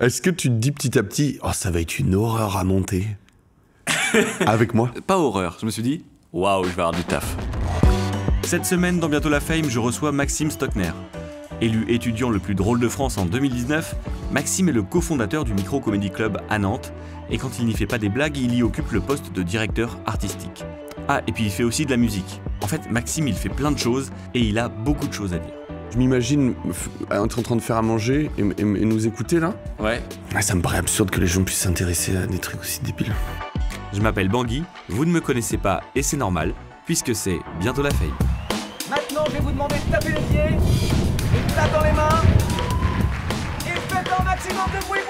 Est-ce que tu te dis petit à petit, oh, ça va être une horreur à monter Avec moi Pas horreur, je me suis dit, waouh, je vais avoir du taf. Cette semaine, dans Bientôt la Fame, je reçois Maxime Stockner. Élu étudiant le plus drôle de France en 2019, Maxime est le cofondateur du Micro Comedy Club à Nantes, et quand il n'y fait pas des blagues, il y occupe le poste de directeur artistique. Ah, et puis il fait aussi de la musique. En fait, Maxime, il fait plein de choses, et il a beaucoup de choses à dire. Je m'imagine être en train de faire à manger et, nous écouter là. Ouais. Ah, ça me paraît absurde que les gens puissent s'intéresser à des trucs aussi débiles. Je m'appelle Bangui, vous ne me connaissez pas et c'est normal, puisque c'est bientôt la faille. Maintenant, je vais vous demander de taper les pieds, les mains, et faites un maximum de bruit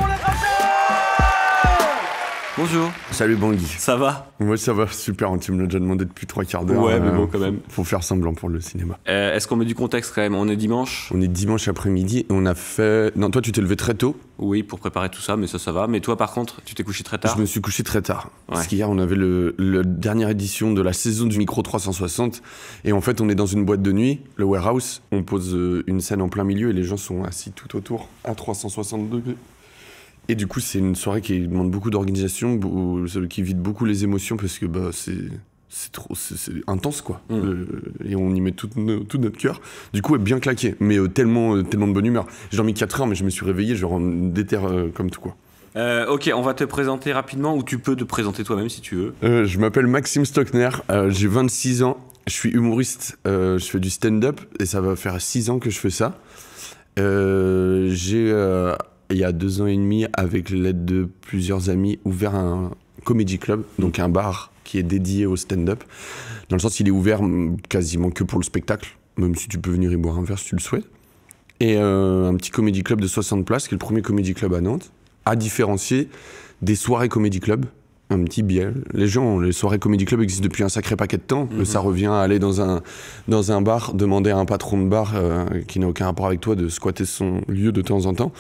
Bonjour. Salut Bangui. Ça va Moi ça va, super. tu me l'as déjà demandé depuis trois quarts d'heure. Ouais, mais euh, bon, quand même. Faut, faire semblant pour le cinéma. Euh, est-ce qu'on met du contexte quand même On est dimanche On est dimanche après-midi et on a fait. Non, toi, tu t'es levé très tôt Oui, pour préparer tout ça, mais ça, ça va. Mais toi, par contre, tu t'es couché très tard Je me suis couché très tard. Ouais. Parce qu'hier, on avait le, le, dernière édition de la saison du micro 360. Et en fait, on est dans une boîte de nuit, le warehouse. On pose euh, une scène en plein milieu et les gens sont assis tout autour à 360 degrés. Et du coup, c'est une soirée qui demande beaucoup d'organisation, qui vide beaucoup les émotions parce que bah, c'est trop c'est intense quoi mm. euh, et on y met tout, notre cœur du coup est bien claqué mais euh, tellement euh, tellement de bonne humeur j'ai dormi 4 heures mais je me suis réveillé genre déterre comme tout quoi ok, on va te présenter rapidement, ou tu peux te présenter toi-même si tu veux. je m'appelle Maxime Stockner, j'ai 26 ans, je suis humoriste, je fais du stand-up, et ça va faire 6 ans que je fais ça. j'ai il y a deux ans et demi, avec l'aide de plusieurs amis, ouvert un comedy club, donc un bar qui est dédié au stand-up. Dans le sens, il est ouvert mm, quasiment que pour le spectacle, même si tu peux venir y boire un verre si tu le souhaites. Et euh, un petit comedy club de 60 places, qui est le premier comedy club à Nantes, à différencier des soirées comedy club. Un petit biais. Les gens, les soirées comedy club existent depuis un sacré paquet de temps. Ça mhm. revient à aller dans un, dans un bar, demander à un patron de bar euh, qui n'a aucun rapport avec toi de squatter son lieu de temps en temps.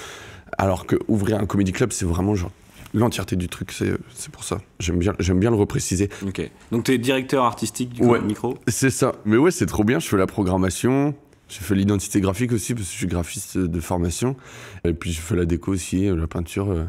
Alors que ouvrir un comedy club, c'est vraiment l'entièreté du truc, c'est, pour ça. J'aime bien, j'aime bien le repréciser. Ok. Donc, tu es directeur artistique du micro C'est ça. Mais ouais, c'est trop bien. Je fais la programmation. Je fais l'identité graphique aussi, parce que je suis graphiste de formation. Et puis, je fais la déco aussi, euh, la peinture. Euh.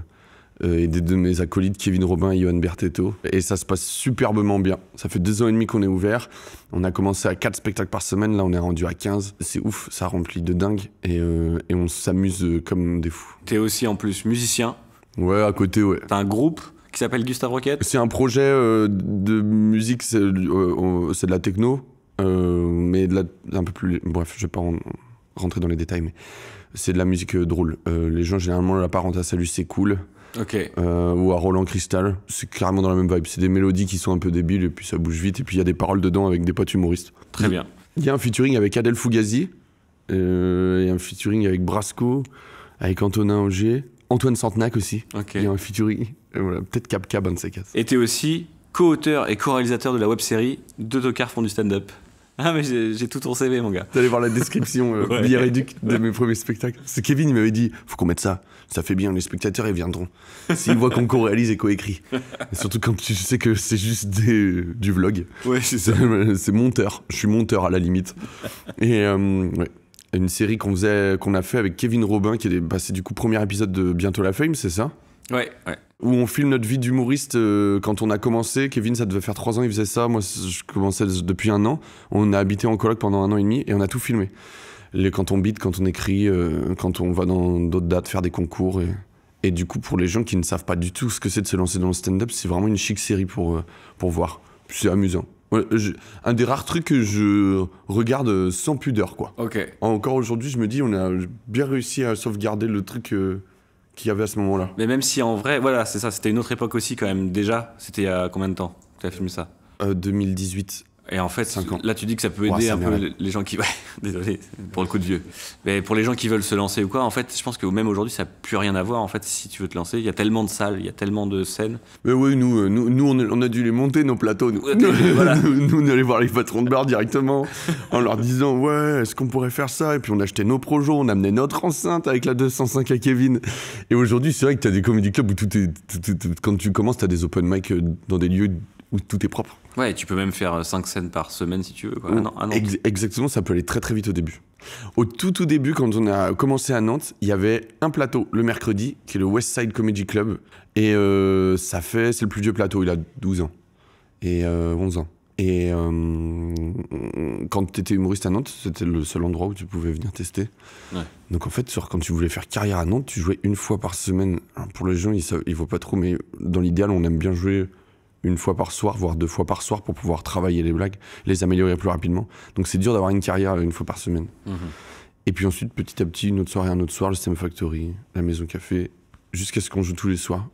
Euh, et des de mes acolytes Kevin Robin et Johan Bertetto. Et ça se passe superbement bien. Ça fait deux ans et demi qu'on est ouvert. On a commencé à quatre spectacles par semaine, là on est rendu à 15. C'est ouf, ça remplit de dingue et, euh, on s'amuse euh, comme des fous. T'es aussi en plus musicien. Ouais, à côté, ouais. T'as un groupe qui s'appelle Gustave Rocket C'est un projet de musique, c'est de la techno, mais de la, un peu plus... Bref, je vais pas rentrer dans les détails, mais c'est de la musique drôle. les gens généralement l'apparentent à salut c'est cool okay. Euh, ou à Roland Cristal. C'est clairement dans la même vibe. C'est des mélodies qui sont un peu débiles et puis ça bouge vite. Et puis il y a des paroles dedans avec des potes humoristes. Très bien. Il y a un featuring avec Adèle Fougazi. Euh, y a un featuring avec Brasco, avec Antonin Auger, Antoine Santenac aussi. Il y a un featuring. Euh, peut-être Cap Cab, un de ces quatre. Et aussi co-auteur et co-réalisateur de la web série Deux tocards font du stand-up. Ah, mais j'ai tout ton CV, mon gars. T'allais voir la description euh, ouais. de mes premiers spectacles. C'est Kevin, il m'avait dit faut qu'on mette ça. Ça fait bien, les spectateurs, ils viendront. S'ils voient qu'on co-réalise et co-écrit. Surtout quand tu sais que c'est juste du vlog. Ouais, c'est ça. Euh, c'est monteur. Je suis monteur à la limite. Et euh, une série qu'on faisait a fait avec Kevin Robin qui est passé du coup premier épisode de Bientôt la Fame, c'est ça Ouais, ouais. Où on filme notre vie d'humoriste euh, quand on a commencé. Kevin, ça devait faire trois ans, il faisait ça. Moi, je commençais depuis un an. On a habité en coloc pendant un an et demi et on a tout filmé. Les, quand on beat, quand on écrit, euh, quand on va dans d'autres dates faire des concours. Et, et, du coup, pour les gens qui ne savent pas du tout ce que c'est de se lancer dans le stand-up, c'est vraiment une chic série pour, euh, pour voir. C'est amusant. un des rares trucs que je regarde sans pudeur, quoi. Ok. Encore aujourd'hui, je me dis, on a bien réussi à sauvegarder le truc qu'il y avait à ce moment-là. Mais même si en vrai, voilà, c'est ça, c'était une autre époque aussi quand même. Déjà, c'était il y a combien de temps que tu as filmé ça euh, 2018. Et en fait, là, tu dis que ça peut aider un peu les gens qui. Ouais, désolé pour le coup de vieux. Mais pour les gens qui veulent se lancer ou quoi, en fait, je pense que même aujourd'hui, ça n'a plus rien à voir. En fait, si tu veux te lancer, il y a tellement de salles, il y a tellement de scènes. Mais oui, nous, euh, nous, on a dû les monter, nos plateaux. Nous, voilà. nous, nous on allait voir les patrons de bar directement en leur disant Ouais, est-ce qu'on pourrait faire ça Et puis, on achetait nos projets, on amenait notre enceinte avec la 205 à Kevin. Et aujourd'hui, c'est vrai que tu as des comédie clubs où tout est, quand tu commences, tu as des open mic euh, dans des lieux où tout est propre. Ouais, tu peux même faire 5 euh, scènes par semaine si tu veux. Ah ah exactement, ça peut aller très très vite au début. Au tout tout début, quand on a commencé à Nantes, il y avait un plateau le mercredi, qui est le West Side Comedy Club. Et euh, ça fait, c'est le plus vieux plateau, il a 12 ans. Et 11 euh, ans. Et quand tu étais humoriste à Nantes, c'était le seul endroit où tu pouvais venir tester. Ouais. Donc en fait, quand tu voulais faire carrière à Nantes, tu jouais une fois par semaine. pour les gens, ils ne voient pas trop, mais dans l'idéal, on aime bien jouer une fois par soir, voire deux fois par soir, pour pouvoir travailler les blagues, les améliorer plus rapidement. Donc c'est dur d'avoir une carrière une fois par semaine. Mhm. Et puis ensuite, petit à petit, une autre soirée, un autre soir, le Stem Factory, la Maison Café, jusqu'à ce qu'on joue tous les soirs.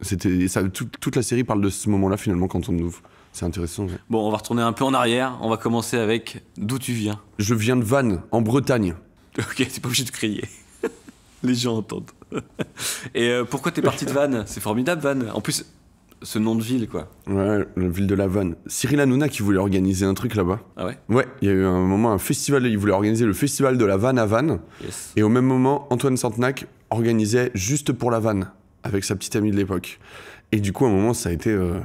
C'était ça, toute la série parle de ce moment-là finalement quand on ouvre. C'est intéressant. Bon, on va retourner un peu en arrière. On va commencer avec d'où tu viens. Je viens de Vannes, en Bretagne. Ok, t'es pas obligé de crier. les gens entendent. Et euh, pourquoi t'es parti de Vannes C'est formidable Vannes. En plus, ce nom de ville, quoi. Ouais, la ville de La Vanne. Cyril Hanouna qui voulait organiser un truc là-bas. Ah ouais Ouais, il y a eu un moment, un festival, il voulait organiser le festival de La Vanne à Vannes. Et au même moment, Antoine Santenac organisait Juste pour La Vanne, avec sa petite amie de l'époque. Et du coup, à un moment, ça a été... Euh,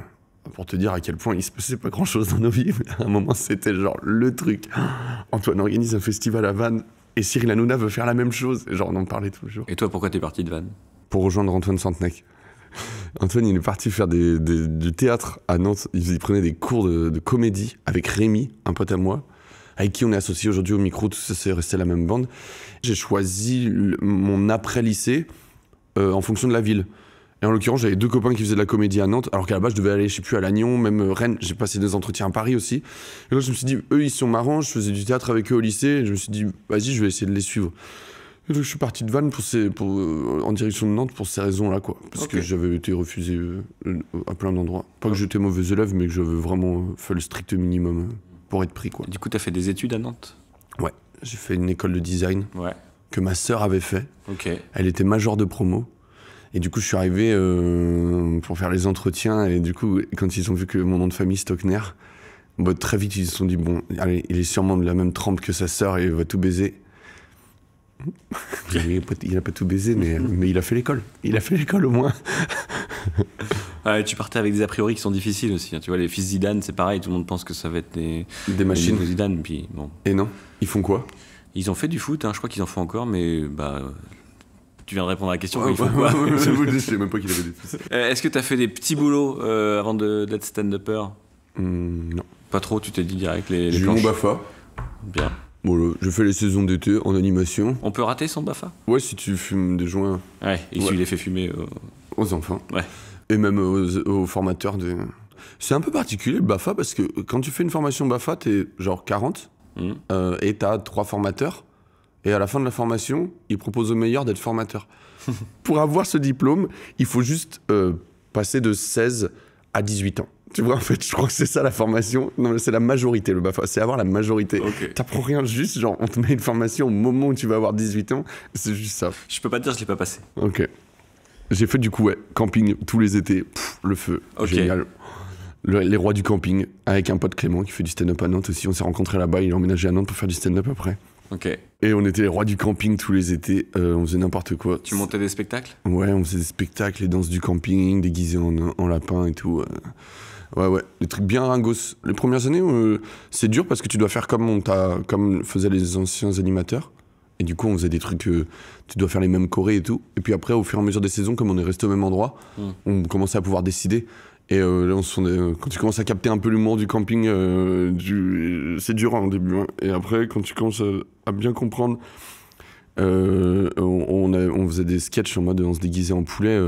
pour te dire à quel point il se passait pas grand-chose dans nos vies, à un moment, c'était genre le truc. Antoine organise un festival à Vannes, et Cyril Hanouna veut faire la même chose. Genre, on en parlait toujours. Et toi, pourquoi t'es parti de Vannes Pour rejoindre Antoine Santenac. Antoine, il est parti faire du théâtre à Nantes. Il, prenait des cours de, comédie avec Rémi, un pote à moi, avec qui on est associé aujourd'hui au micro. Tout ça, c'est resté la même bande. J'ai choisi mon après-lycée euh, en fonction de la ville. Et en l'occurrence, j'avais deux copains qui faisaient de la comédie à Nantes, alors qu'à la base, je devais aller, je sais plus, à Lannion, même euh, Rennes. J'ai passé des entretiens à Paris aussi. Et là, je me suis dit, eux, ils sont marrants, je faisais du théâtre avec eux au lycée. je me suis dit, vas-y, je vais essayer de les suivre. Je suis parti de Vannes euh, en direction de Nantes pour ces raisons-là, Parce que j'avais été refusé euh, à plein d'endroits. Pas que j'étais mauvais élève, mais que j'avais vraiment euh, fait le strict minimum pour être pris, Du coup, tu as fait des études à Nantes Ouais, j'ai fait une école de design que ma sœur avait fait. Elle était majeure de promo. Et du coup, je suis arrivé pour faire les entretiens. Et du coup, quand ils ont vu que mon nom de famille, Stockner, bah, très vite, ils se sont dit, bon, allez, il est sûrement de la même trempe que sa sœur et il va tout baiser il n'a pas tout baisé, mais, mais il a fait l'école. Il a fait l'école au moins. Ah tu partais avec des a priori qui sont difficiles aussi. Hein. Tu vois, les fils Zidane, c'est pareil, tout le monde pense que ça va être des, des machines. Zidane, puis bon. Et non, ils font quoi Ils ont fait du foot, hein. je crois qu'ils en font encore, mais bah. Tu viens de répondre à la question. je ne même pas qu'il avait dit. Euh, est-ce que tu as fait des petits boulots euh, avant avant d'être stand-upper mmh, Non. Pas trop, tu t'es dit direct les. J'ai eu mon BAFA. Bien je fais les saisons d'été en animation. On peut rater sans BAFA Ouais, si tu fumes des joints. Ouais, et si tu les fais fumer aux... enfants. Ouais. Et même aux, formateurs de. C'est un peu particulier le BAFA parce que quand tu fais une formation BAFA, t'es genre 40 hmm. euh, et t'as trois formateurs. Et à la fin de la formation, ils proposent au meilleur d'être formateur. Pour avoir ce diplôme, il faut juste euh, passer de 16 à 18 ans. Tu vois, en fait, je crois que c'est ça la formation. Non, c'est la majorité, le BAFA. C'est avoir la majorité. T'apprends rien, juste genre, on te met une formation au moment où tu vas avoir 18 ans. C'est juste ça. Je peux pas te dire, je l'ai pas passé. Ok. J'ai fait du coup, ouais, camping tous les étés. le feu. Génial. les rois du camping, avec un pote Clément qui fait du stand-up à Nantes aussi. On s'est rencontrés là-bas, il a emménagé à Nantes pour faire du stand-up après. Ok. Et on était les rois du camping tous les étés, euh, on faisait n'importe quoi. Tu montais des spectacles Ouais, on faisait des spectacles, les danses du camping, déguisés en, lapin et tout. Euh. Ouais, ouais, des trucs bien ringos. Les premières années, euh, c'est dur parce que tu dois faire comme, on comme faisaient les anciens animateurs. Et du coup, on faisait des trucs, euh, tu dois faire les mêmes chorés et tout. Et puis après, au fur et à mesure des saisons, comme on est resté au même endroit, hmm. on commençait à pouvoir décider. Et euh, là, on quand tu commences à capter un peu l'humour du camping, c'est dur en hein, au début. Hein. Et après, quand tu commences à, bien comprendre, on, on, faisait des sketchs en mode on se déguisait en poulet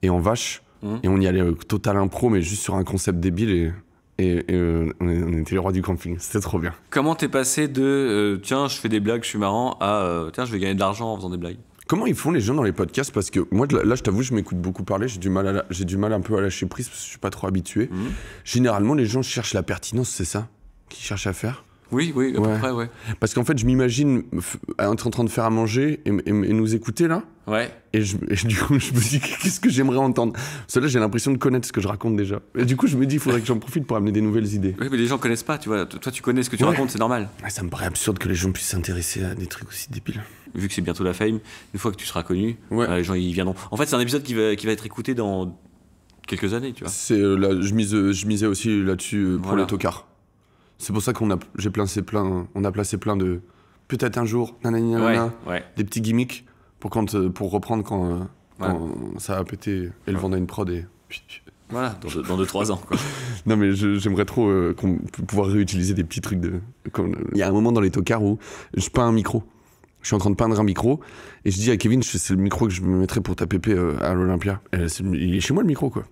et en vache. Mmh. Et on y allait euh, total impro, mais juste sur un concept débile et. Euh, on, était les rois du camping, c'était trop bien. Comment t'es passé de euh, tiens, je fais des blagues, je suis marrant, à tiens, je vais gagner de l'argent en faisant des blagues Comment ils font les gens dans les podcasts Parce que moi, là, je t'avoue, je m'écoute beaucoup parler, j'ai du, mal j'ai du mal un peu à lâcher prise parce que je suis pas trop habitué. Mmh. Généralement, les gens cherchent la pertinence, c'est ça Qu'ils cherchent à faire oui, oui, à peu près, ouais. Parce qu'en fait, je m'imagine être en train de faire à manger et, nous écouter là. Ouais. Et, je, du coup, je me dis, qu'est-ce que j'aimerais entendre Cela, j'ai l'impression de connaître ce que je raconte déjà. Et du coup, je me dis, il faudrait que j'en profite pour amener des nouvelles idées. Oui, mais les gens connaissent pas, tu vois. Toi, tu connais ce que tu racontes, c'est normal. ça me paraît absurde que les gens puissent s'intéresser à des trucs aussi débiles. Vu que c'est bientôt la fame, une fois que tu seras connu, euh, les gens, ils viendront. En fait, c'est un épisode qui va, qui va être écouté dans quelques années, tu vois. C'est, euh, je, mise, euh, je misais aussi là-dessus pour le les c'est pour ça qu'on a, j'ai placé plein, on a placé plein de peut-être un jour, des petits gimmicks pour quand, euh, pour reprendre euh, quand, ça a pété et le vendre à une prod Voilà, dans 2-3 ans. non, mais j'aimerais trop euh, qu'on pouvoir réutiliser des petits trucs. de. Il y a un moment dans les tocards où je peins un micro. Je suis en train de peindre un micro et je dis à Kevin, c'est le micro que je me mettrais pour ta pépé à l'Olympia. Il est chez moi le micro, quoi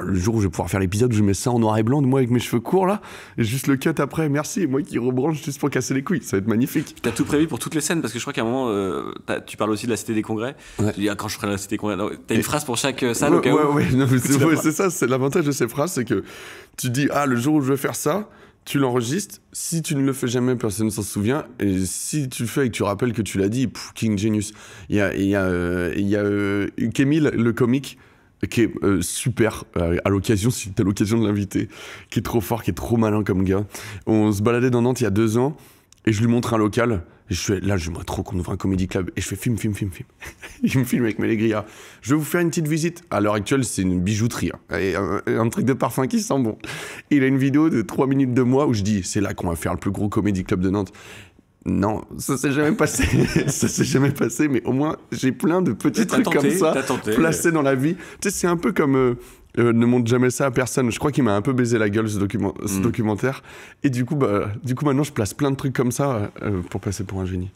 le jour où je vais pouvoir faire l'épisode, je mets ça en noir et blanc de moi avec mes cheveux courts là, et juste le cut après, merci, et moi qui rebranche juste pour casser les couilles, ça va être magnifique. T'as tout prévu pour toutes les scènes, parce que je crois qu'à un moment, euh, tu parles aussi de la Cité des Congrès, tu dis, ah, quand je ferai la Cité des Congrès, t'as une phrase pour chaque euh, salle ouais, au ouais, c'est, ça, c'est l'avantage de ces phrases, c'est que tu dis, ah, le jour où je vais faire ça, tu l'enregistres. Si tu ne le fais jamais, personne ne s'en souvient. Et si tu le fais et que tu rappelles que tu l'as dit, King Genius. Il y a, il y a, euh, y a Kémil, le comique, qui est euh, super euh, à l'occasion, si t'as l'occasion de l'inviter, qui est trop fort, qui est trop malin comme gars. On se baladait dans Nantes il y a deux ans et je lui montre un local. Et je fais, là, j'aimerais trop qu'on ouvre un comédie club. Et je fais film, film, film, film. il me filme avec Mélégria. Hein. Je vais vous faire une petite visite. À l'heure actuelle, c'est une bijouterie. Hein. Et un, truc de parfum qui sent bon. il a une vidéo de trois minutes de moi où je dis, c'est là qu'on va faire le plus gros comédie club de Nantes. Non, ça s'est jamais passé. ça s'est jamais passé, mais au moins j'ai plein de petits trucs comme ça placés dans la vie. Tu sais, c'est un peu comme euh, euh, ne montre jamais ça à personne. Je crois qu'il m'a un peu baisé la gueule ce, mm. documentaire. Et du coup, bah, du coup, maintenant je place plein de trucs comme ça euh, pour passer pour un génie.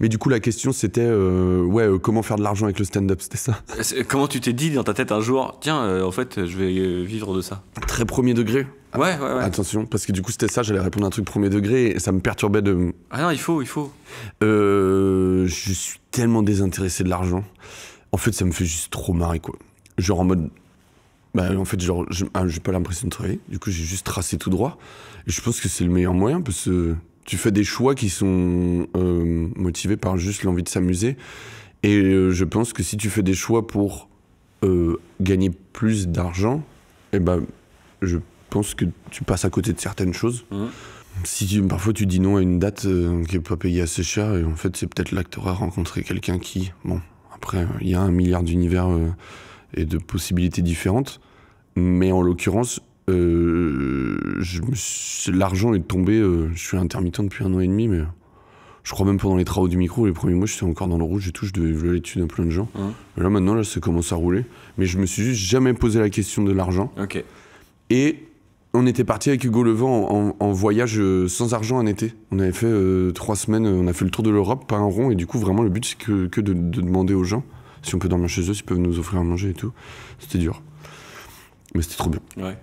Mais du coup, la question, c'était euh, ouais, euh, comment faire de l'argent avec le stand-up, c'était ça. Euh, comment tu t'es dit dans ta tête un jour, tiens, en fait, je vais vivre de ça Très premier degré. Ouais, ouais, ouais. Attention, parce que du coup, c'était ça, j'allais répondre à un truc premier degré et ça me perturbait de. Ah non, il faut, il faut. je suis tellement désintéressé de l'argent. En fait, ça me fait juste trop marrer, quoi. Genre en mode. Bah, en fait, genre, ah, j'ai pas l'impression de travailler. Du coup, j'ai juste tracé tout droit. Et je pense que c'est le meilleur moyen parce que tu fais des choix qui sont euh, motivés par juste l'envie de s'amuser. Et euh, je pense que si tu fais des choix pour euh, gagner plus d'argent, eh ben, je pense que tu passes à côté de certaines choses. Mmh. Si parfois tu dis non à une date qui n'est pas payée assez cher, et en fait c'est peut-être là que tu auras rencontré quelqu'un qui, bon, après il y a un milliard d'univers et de possibilités différentes, mais en l'occurrence euh, l'argent est tombé. Euh, je suis intermittent depuis un an et demi, mais je crois même pendant les travaux du micro, les premiers mois, je suis encore dans le rouge et tout, je devais voler l'étude à plein de gens. Hein. là, maintenant, là, ça commence à rouler. Mais je me suis juste jamais posé la question de l'argent. Et on était parti avec Hugo Levent en, voyage euh, sans argent un été. On avait fait trois semaines, on a fait le tour de l'Europe, pas un rond. Et du coup, vraiment, le but, c'est que, de, demander aux gens si on peut dormir chez eux, s'ils peuvent nous offrir à manger et tout. C'était dur. Mais c'était trop bien. Ouais.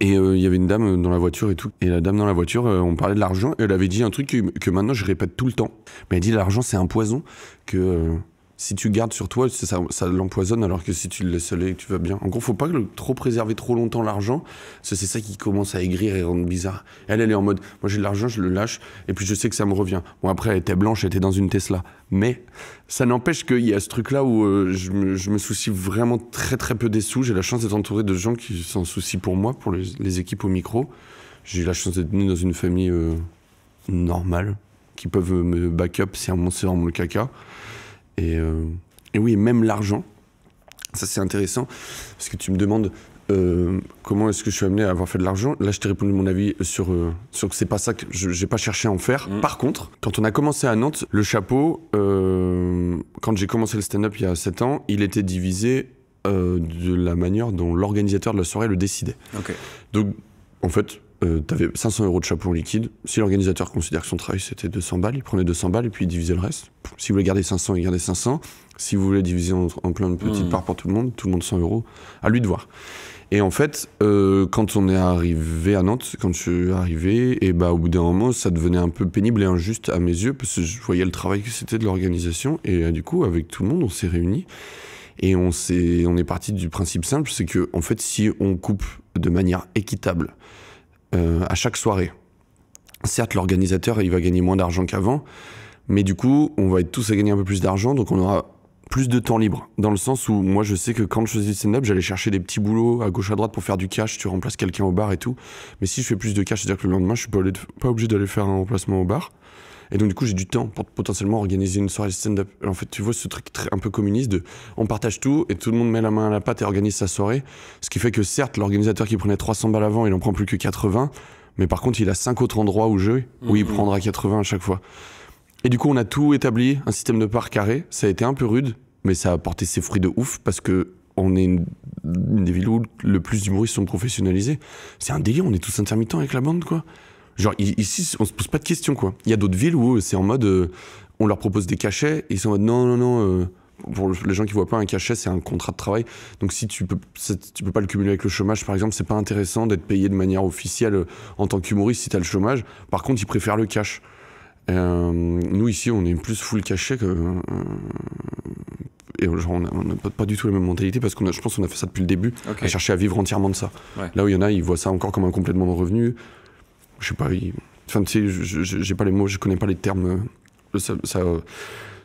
Et euh, il y avait une dame dans la voiture et tout. Et la dame dans la voiture, euh, on parlait de l'argent. elle avait dit un truc que, maintenant je répète tout le temps. Mais elle dit l'argent c'est un poison que euh, si tu gardes sur toi, ça, l'empoisonne, alors que si tu le laisses aller, tu vas bien. En gros, faut pas trop préserver trop longtemps l'argent, c'est ça qui commence à aigrir et rendre bizarre. Elle, elle est en mode, moi j'ai de l'argent, je le lâche, et puis je sais que ça me revient. Bon, après, elle était blanche, elle était dans une Tesla. Mais ça n'empêche qu'il y a ce truc-là où euh, je, me, soucie vraiment très très peu des sous. J'ai la chance d'être entouré de gens qui s'en soucient pour moi, pour les, équipes au micro. J'ai la chance d'être né dans une famille euh, normale, qui peuvent me back-up si un monstre vraiment le caca. Euh, et, oui, même l'argent, ça c'est intéressant, parce que tu me demandes euh, comment est-ce que je suis amené à avoir fait de l'argent. Là, je t'ai répondu mon avis sur, euh, sur que c'est pas ça que j'ai pas cherché à en faire. Mm. Par contre, quand on a commencé à Nantes, le chapeau, quand j'ai commencé le stand-up il y a 7 ans, il était divisé de la manière dont l'organisateur de la soirée le décidait. Donc, en fait, tu avais 500 euros de chapeau liquide. Si l'organisateur considère que son travail c'était 200 balles, il prenait 200 balles et puis il divisait le reste. Si vous voulez garder 500, il gardait 500. Si vous voulez diviser en, plein de petites hmm. parts pour tout le monde, tout le monde 100 euros. À lui de voir. Et en fait, euh, quand on est arrivé à Nantes, quand je suis arrivé, et bah, au bout d'un moment, ça devenait un peu pénible et injuste à mes yeux parce que je voyais le travail que c'était de l'organisation. Et euh, du coup, avec tout le monde, on s'est réunis. Et on, est, on est parti du principe simple, c'est que en fait, si on coupe de manière équitable euh, à chaque soirée. Certes, l'organisateur, il va gagner moins d'argent qu'avant, mais du coup, on va être tous à gagner un peu plus d'argent, donc on aura plus de temps libre. Dans le sens où moi, je sais que quand je faisais du stand-up, j'allais chercher des petits boulots à gauche à droite pour faire du cash, tu remplaces quelqu'un au bar et tout. Mais si je fais plus de cash, c'est-à-dire que le lendemain, je suis pas obligé d'aller faire un remplacement au bar. Et donc, du coup, j'ai du temps pour potentiellement organiser une soirée stand-up. En fait, tu vois ce truc très, un peu communiste de on partage tout et tout le monde met la main à la pâte et organise sa soirée. Ce qui fait que, certes, l'organisateur qui prenait 300 balles avant, il en prend plus que 80. Mais par contre, il a cinq autres endroits où jouer, où il mmh. prendra 80 à chaque fois. Et du coup, on a tout établi, un système de parts carré. Ça a été un peu rude, mais ça a porté ses fruits de ouf parce que on est une, des villes où le plus d'humoristes sont professionnalisés. C'est un délire, on est tous intermittents avec la bande, quoi. Genre, ici, on se pose pas de questions, quoi. Il y a d'autres villes où euh, c'est en mode. Euh, on leur propose des cachets, et ils sont en mode non, non, non. Euh, pour les gens qui voient pas un cachet, c'est un contrat de travail. Donc si tu peux, tu peux pas le cumuler avec le chômage, par exemple, c'est pas intéressant d'être payé de manière officielle en tant qu'humoriste si tu as le chômage. Par contre, ils préfèrent le cash. nous ici, on est plus full cachet que. et genre, on n'a pas, du tout la même mentalité parce qu'on je pense qu'on a fait ça depuis le début, à chercher à vivre entièrement de ça. Là où il y en a, ils voient ça encore comme un complément de revenu je sais pas, il... enfin tu sais, j'ai pas les mots, je connais pas les termes. Ça, ça,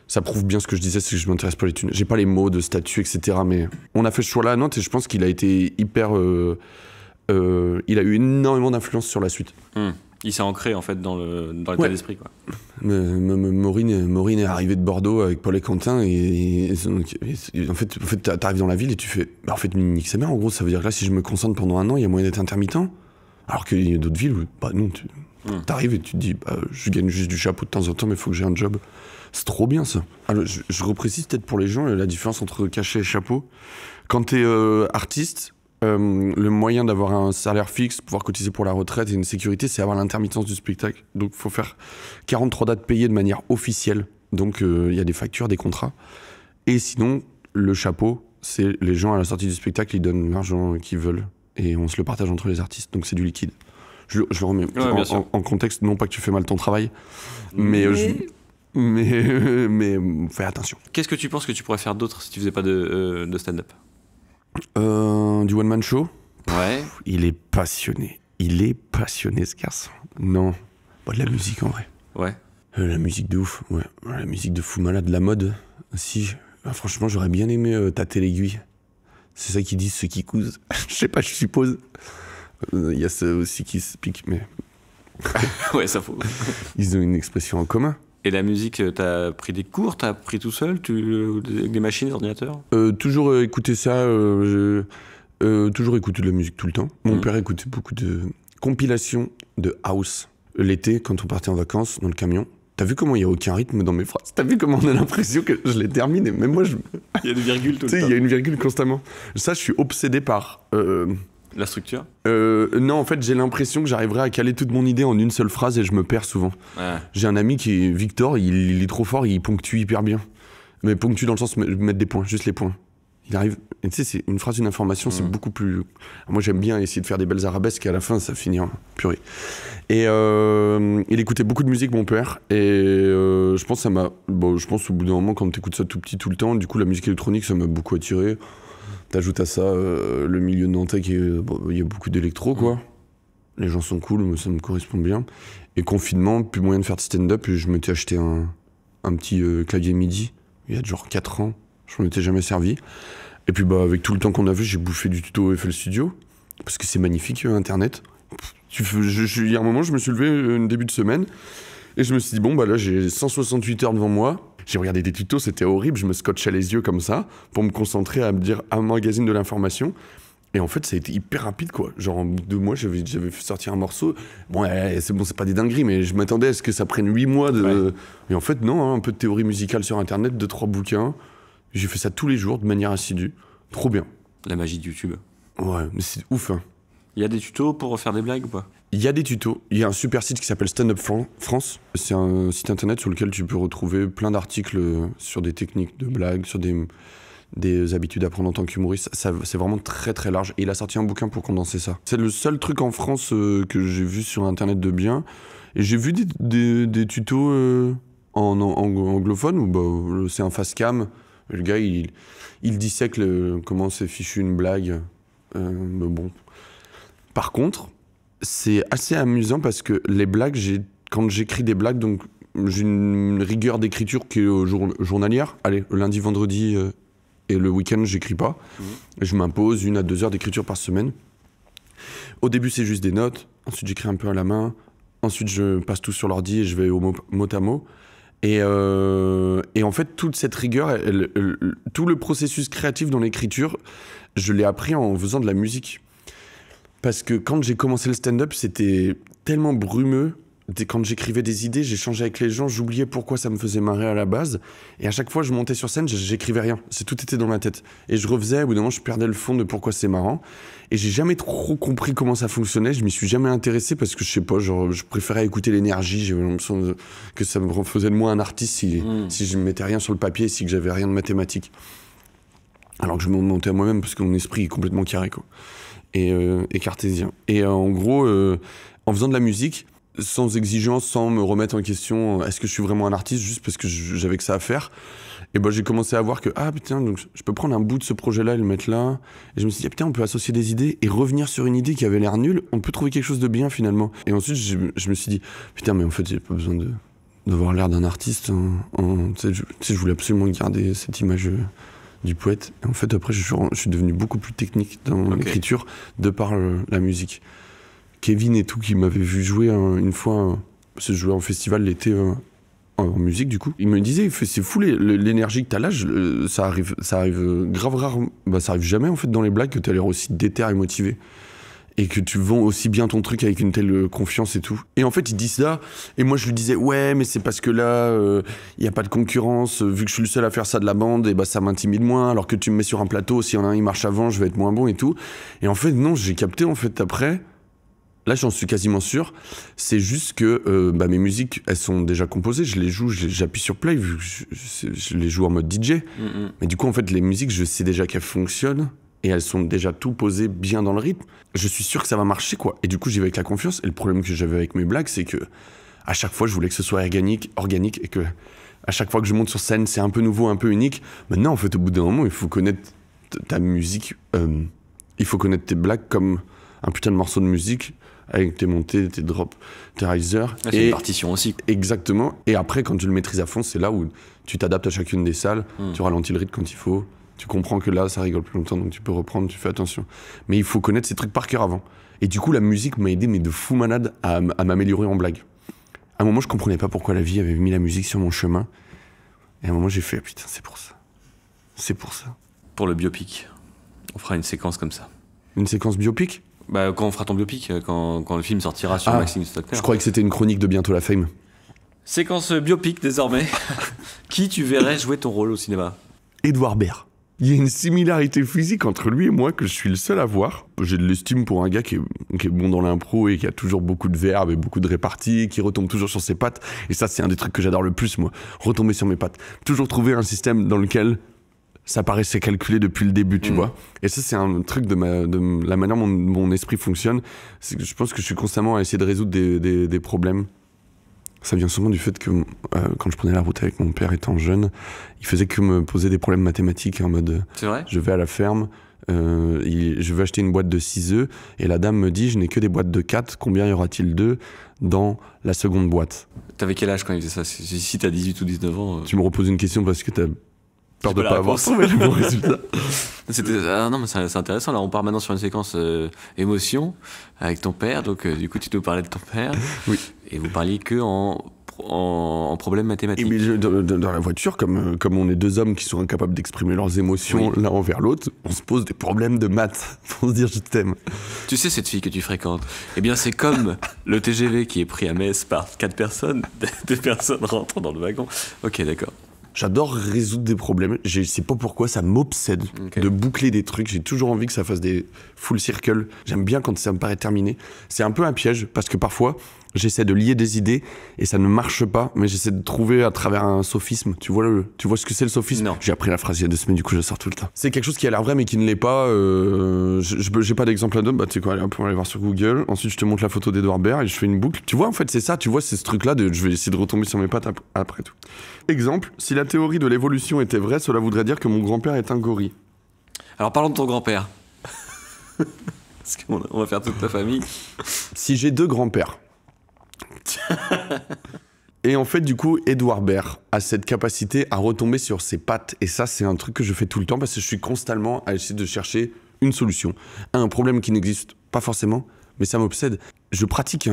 ça prouve bien ce que je disais, c'est que je m'intéresse pas les J'ai pas les mots de statut, etc. Mais on a fait ce choix-là à Nantes et je pense qu'il a été hyper. Euh, euh, il a eu énormément d'influence sur la suite. Hmm. Il s'est ancré en fait dans l'état d'esprit. Quoi. Maureen, Maureen est arrivée de Bordeaux avec Paul et Quentin et, en fait, en fait dans la ville et tu fais. Bah, en fait, nique sa mère en gros, ça veut dire que là, si je me concentre pendant un an, il y a moyen d'être intermittent. Alors qu'il y a d'autres villes où, bah non, tu hmm. arrives et tu te dis, bah, je gagne juste du chapeau de temps en temps, mais il faut que j'ai un job. C'est trop bien ça. Alors, je, je reprécise peut-être pour les gens la différence entre cachet et chapeau. Quand tu es euh, artiste, euh, le moyen d'avoir un salaire fixe, pouvoir cotiser pour la retraite et une sécurité, c'est avoir l'intermittence du spectacle. Donc il faut faire 43 dates payées de manière officielle. Donc euh, il y a des factures, des contrats. Et sinon, le chapeau, c'est les gens à la sortie du spectacle, ils donnent l'argent qu'ils veulent et on se le partage entre les artistes. Donc c'est du liquide. Je, je le remets en, contexte, non pas que tu fais mal ton travail, mais. Euh, mais... mais, euh, fais attention. Qu'est-ce que tu penses que tu pourrais faire d'autre si tu faisais pas de, euh, de stand-up Du one-man show Ouais. il est passionné. Il est passionné ce garçon. Non. pas de la musique en vrai. Ouais. la musique de ouf, ouais. La musique de fou malade, la mode si ah, franchement, j'aurais bien aimé tâter l'aiguille. C'est ça qu'ils disent ceux qui cousent. je sais pas, je suppose. Euh, il y a ceux aussi qui se piquent, mais. ouais, ça faut. Ils ont une expression en commun. Et la musique, euh, t'as pris des cours, t'as pris tout seul, tu, des machines, des ordinateurs euh, Toujours écouter ça, toujours écouter de la musique tout le temps. Mon mhm. père écoutait beaucoup de compilations de house l'été quand on partait en vacances dans le camion. T'as vu comment il n'y a aucun rythme dans mes phrases T'as vu comment on a l'impression que je les termine et même moi je. Il y a des virgules tout le temps. Tu sais, il y a une virgule constamment. Ça, je suis obsédé par. Euh, La structure euh, Non, en fait, j'ai l'impression que j'arriverai à caler toute mon idée en une seule phrase et je me perds souvent. J'ai un ami qui est Victor, il, il, est trop fort, il ponctue hyper bien. Mais ponctue dans le sens de mettre des points, juste les points il arrive. tu sais, c'est une phrase, une information, c'est mmh. beaucoup plus. Moi, j'aime bien essayer de faire des belles arabesques et à la fin, ça finit en purée. Et euh, il écoutait beaucoup de musique, mon père. Et euh, je pense, ça m'a. Bon, je pense, au bout d'un moment, quand écoutes ça tout petit, tout le temps, du coup, la musique électronique, ça m'a beaucoup attiré. T'ajoutes à ça euh, le milieu de Nantes, qui il y a beaucoup d'électro, quoi. Mmh. Les gens sont cool, mais ça me correspond bien. Et confinement, plus moyen de faire de stand-up, je m'étais acheté un, un petit clavier MIDI, il y a genre 4 ans. Je m'en étais jamais servi. Et puis bah avec tout le temps qu'on a vu, j'ai bouffé du tuto FL Studio parce que c'est magnifique euh, Internet. Tu, il y a un moment, je me suis levé euh, un début de semaine et je me suis dit bon bah là j'ai 168 heures devant moi. J'ai regardé des tutos, c'était horrible. Je me scotchais les yeux comme ça pour me concentrer à me dire un magazine de l'information. Et en fait, ça a été hyper rapide, quoi. Genre, en deux mois, j'avais, j'avais sorti un morceau. Bon, c'est bon, c'est pas des dingueries, mais je m'attendais à ce que ça prenne huit mois de. Mais Et en fait, non, hein, un peu de théorie musicale sur Internet, deux, trois bouquins. J'ai fait ça tous les jours de manière assidue. Trop bien. La magie de YouTube. Ouais, mais c'est ouf. Hein. Il y a des tutos pour faire des blagues ou pas Il y a des tutos. Il y a un super site qui s'appelle Stand Up France. C'est un site internet sur lequel tu peux retrouver plein d'articles euh, sur des techniques de blagues, sur des, des habitudes à prendre en tant qu'humoriste. C'est vraiment très très large. Et il a sorti un bouquin pour condenser ça. C'est le seul truc en France euh, que j'ai vu sur internet de bien. Et j'ai vu des, des, tutos euh, en, anglophone où bah, c'est un face cam le gars, il, il dissèque comment c'est fichu une blague. Euh, mais bon. Par contre, c'est assez amusant parce que les blagues, quand j'écris des blagues, donc j'ai une rigueur d'écriture qui est journalière. Allez, le lundi, vendredi euh, et le week-end, j'écris pas. Mmh. Je m'impose une à deux heures d'écriture par semaine. Au début, c'est juste des notes. Ensuite, j'écris un peu à la main. Ensuite, je passe tout sur l'ordi et je vais au mot à mot. Euh, et, en fait, toute cette rigueur, tout le processus créatif dans l'écriture, je l'ai appris en faisant de la musique. Parce que quand j'ai commencé le stand-up, c'était tellement brumeux quand j'écrivais des idées, j'échangeais avec les gens, j'oubliais pourquoi ça me faisait marrer à la base. Et à chaque fois, je montais sur scène, j'écrivais rien. C'est tout était dans ma tête. Et je refaisais, au bout d'un moment, je perdais le fond de pourquoi c'est marrant. Et j'ai jamais trop compris comment ça fonctionnait. Je m'y suis jamais intéressé parce que je sais pas, genre, je préférais écouter l'énergie. J'ai l'impression que ça me faisait de moi un artiste si, hmm. si je mettais rien sur le papier, si que j'avais rien de mathématique. Alors que je me montais à moi-même parce que mon esprit est complètement carré, quoi. Et, euh, et cartésien. Et euh, en gros, euh, en faisant de la musique, sans exigence, sans me remettre en question euh, est-ce que je suis vraiment un artiste juste parce que j'avais que ça à faire. Et ben j'ai commencé à voir que ah putain donc je peux prendre un bout de ce projet-là et le mettre là. Et je me suis dit ah, putain on peut associer des idées et revenir sur une idée qui avait l'air nulle, on peut trouver quelque chose de bien finalement. Et ensuite je, me suis dit putain mais en fait j'ai pas besoin de d'avoir l'air d'un artiste. Hein. Tu sais je, voulais absolument garder cette image euh, du poète. Et en fait après je, je suis devenu beaucoup plus technique dans l'écriture de par euh, la musique. Kevin et tout qui m'avait vu jouer hein, une fois, se hein, jouer que en festival l'été hein, en musique du coup. Il me disait, c'est fou l'énergie que t'as là, ça arrive, ça arrive euh, grave rare, bah, ça arrive jamais en fait dans les blagues que t'as l'air aussi déter et motivé. Et que tu vends aussi bien ton truc avec une telle euh, confiance et tout. Et en fait, il dit ça. Et moi, je lui disais, ouais, mais c'est parce que là, il euh, n'y a pas de concurrence. Vu que je suis le seul à faire ça de la bande, et bah, ça m'intimide moins. Alors que tu me mets sur un plateau, si y en a un, il marche avant, je vais être moins bon et tout. Et en fait, non, j'ai capté, en fait, après, Là, j'en suis quasiment sûr. C'est juste que euh, bah, mes musiques, elles sont déjà composées. Je les joue, j'appuie sur play, vu je, les joue en mode DJ. Mais du coup, en fait, les musiques, je sais déjà qu'elles fonctionnent et elles sont déjà tout posées bien dans le rythme. Je suis sûr que ça va marcher, quoi. Et du coup, j'y vais avec la confiance. Et le problème que j'avais avec mes blagues, c'est que à chaque fois, je voulais que ce soit organique, organique, et que à chaque fois que je monte sur scène, c'est un peu nouveau, un peu unique. Maintenant, en fait, au bout d'un moment, il faut connaître ta musique. Euh, il faut connaître tes blagues comme un putain de morceau de musique avec tes montées, tes drops, tes risers. Ah, c'est une partition aussi. Exactement. Et après, quand tu le maîtrises à fond, c'est là où tu t'adaptes à chacune des salles, hmm. tu ralentis le rythme quand il faut, tu comprends que là, ça rigole plus longtemps, donc tu peux reprendre, tu fais attention. Mais il faut connaître ces trucs par cœur avant. Et du coup, la musique m'a aidé, mais de fou malade, à, m'améliorer en blague. À un moment, je comprenais pas pourquoi la vie avait mis la musique sur mon chemin. Et à un moment, j'ai fait, ah, putain, c'est pour ça. C'est pour ça. Pour le biopic, on fera une séquence comme ça. Une séquence biopic bah, Quand on fera ton biopic, euh, quand, quand le film sortira sur ah, Maxime Stockner. Je croyais que c'était une chronique de Bientôt la Fame. Séquence biopic désormais. Qui tu verrais jouer ton rôle au cinéma Edouard Baird. Il y a une similarité physique entre lui et moi que je suis le seul à voir. J'ai de l'estime pour un gars qui est, qui est bon dans l'impro et qui a toujours beaucoup de verbes et beaucoup de réparties qui retombe toujours sur ses pattes. Et ça, c'est un des trucs que j'adore le plus, moi. Retomber sur mes pattes. Toujours trouver un système dans lequel ça paraissait calculé depuis le début, tu mm. vois. Et ça, c'est un truc de, ma, de la manière dont mon, esprit fonctionne. Que je pense que je suis constamment à essayer de résoudre des, des, des problèmes. Ça vient souvent du fait que euh, quand je prenais la route avec mon père étant jeune, il faisait que me poser des problèmes mathématiques en mode vrai je vais à la ferme, euh, je vais acheter une boîte de 6 œufs et la dame me dit je n'ai que des boîtes de 4, combien y aura-t-il d'œufs dans la seconde boîte T'avais quel âge quand il faisait ça Si t'as 18 ou 19 ans. Euh tu me reposes une question parce que t'as peur de pas, avoir ah non, c'est intéressant. Là, on part maintenant sur une séquence euh, émotion avec ton père. Donc, euh, du coup, tu nous parlais de ton père. Oui. Et vous parliez que en en, problème mathématique. dans, la voiture, comme, euh, comme on est deux hommes qui sont incapables d'exprimer leurs émotions l'un envers l'autre, on se pose des problèmes de maths pour se dire je t'aime. Tu sais cette fille que tu fréquentes Eh bien c'est comme le TGV qui est pris à Metz par quatre personnes, des personnes rentrent dans le wagon. Ok d'accord. J'adore résoudre des problèmes. Je sais pas pourquoi, ça m'obsède de boucler des trucs. J'ai toujours envie que ça fasse des full circle. J'aime bien quand ça me paraît terminé. C'est un peu un piège parce que parfois, j'essaie de lier des idées et ça ne marche pas, mais j'essaie de trouver à travers un sophisme. Tu vois, tu vois ce que c'est le sophisme J'ai appris la phrase il y a deux semaines, du coup je sors tout le temps. C'est quelque chose qui a l'air vrai mais qui ne l'est pas. Euh, je J'ai pas d'exemple à donner. Bah, tu sais quoi, on peut aller voir sur Google. Ensuite, je te montre la photo d'Edouard Baird et je fais une boucle. Tu vois, en fait, c'est ça. Tu vois, c'est ce truc-là je vais essayer de retomber sur mes pattes après tout. Exemple, si la théorie de l'évolution était vraie, cela voudrait dire que mon grand-père est un gorille. Alors parlons de ton grand-père. Parce qu'on va faire toute ta famille. Si j'ai deux grands-pères, Et en fait, du coup, Edouard Baird a cette capacité à retomber sur ses pattes. Et ça, c'est un truc que je fais tout le temps parce que je suis constamment à essayer de chercher une solution à un problème qui n'existe pas forcément, mais ça m'obsède. Je pratique,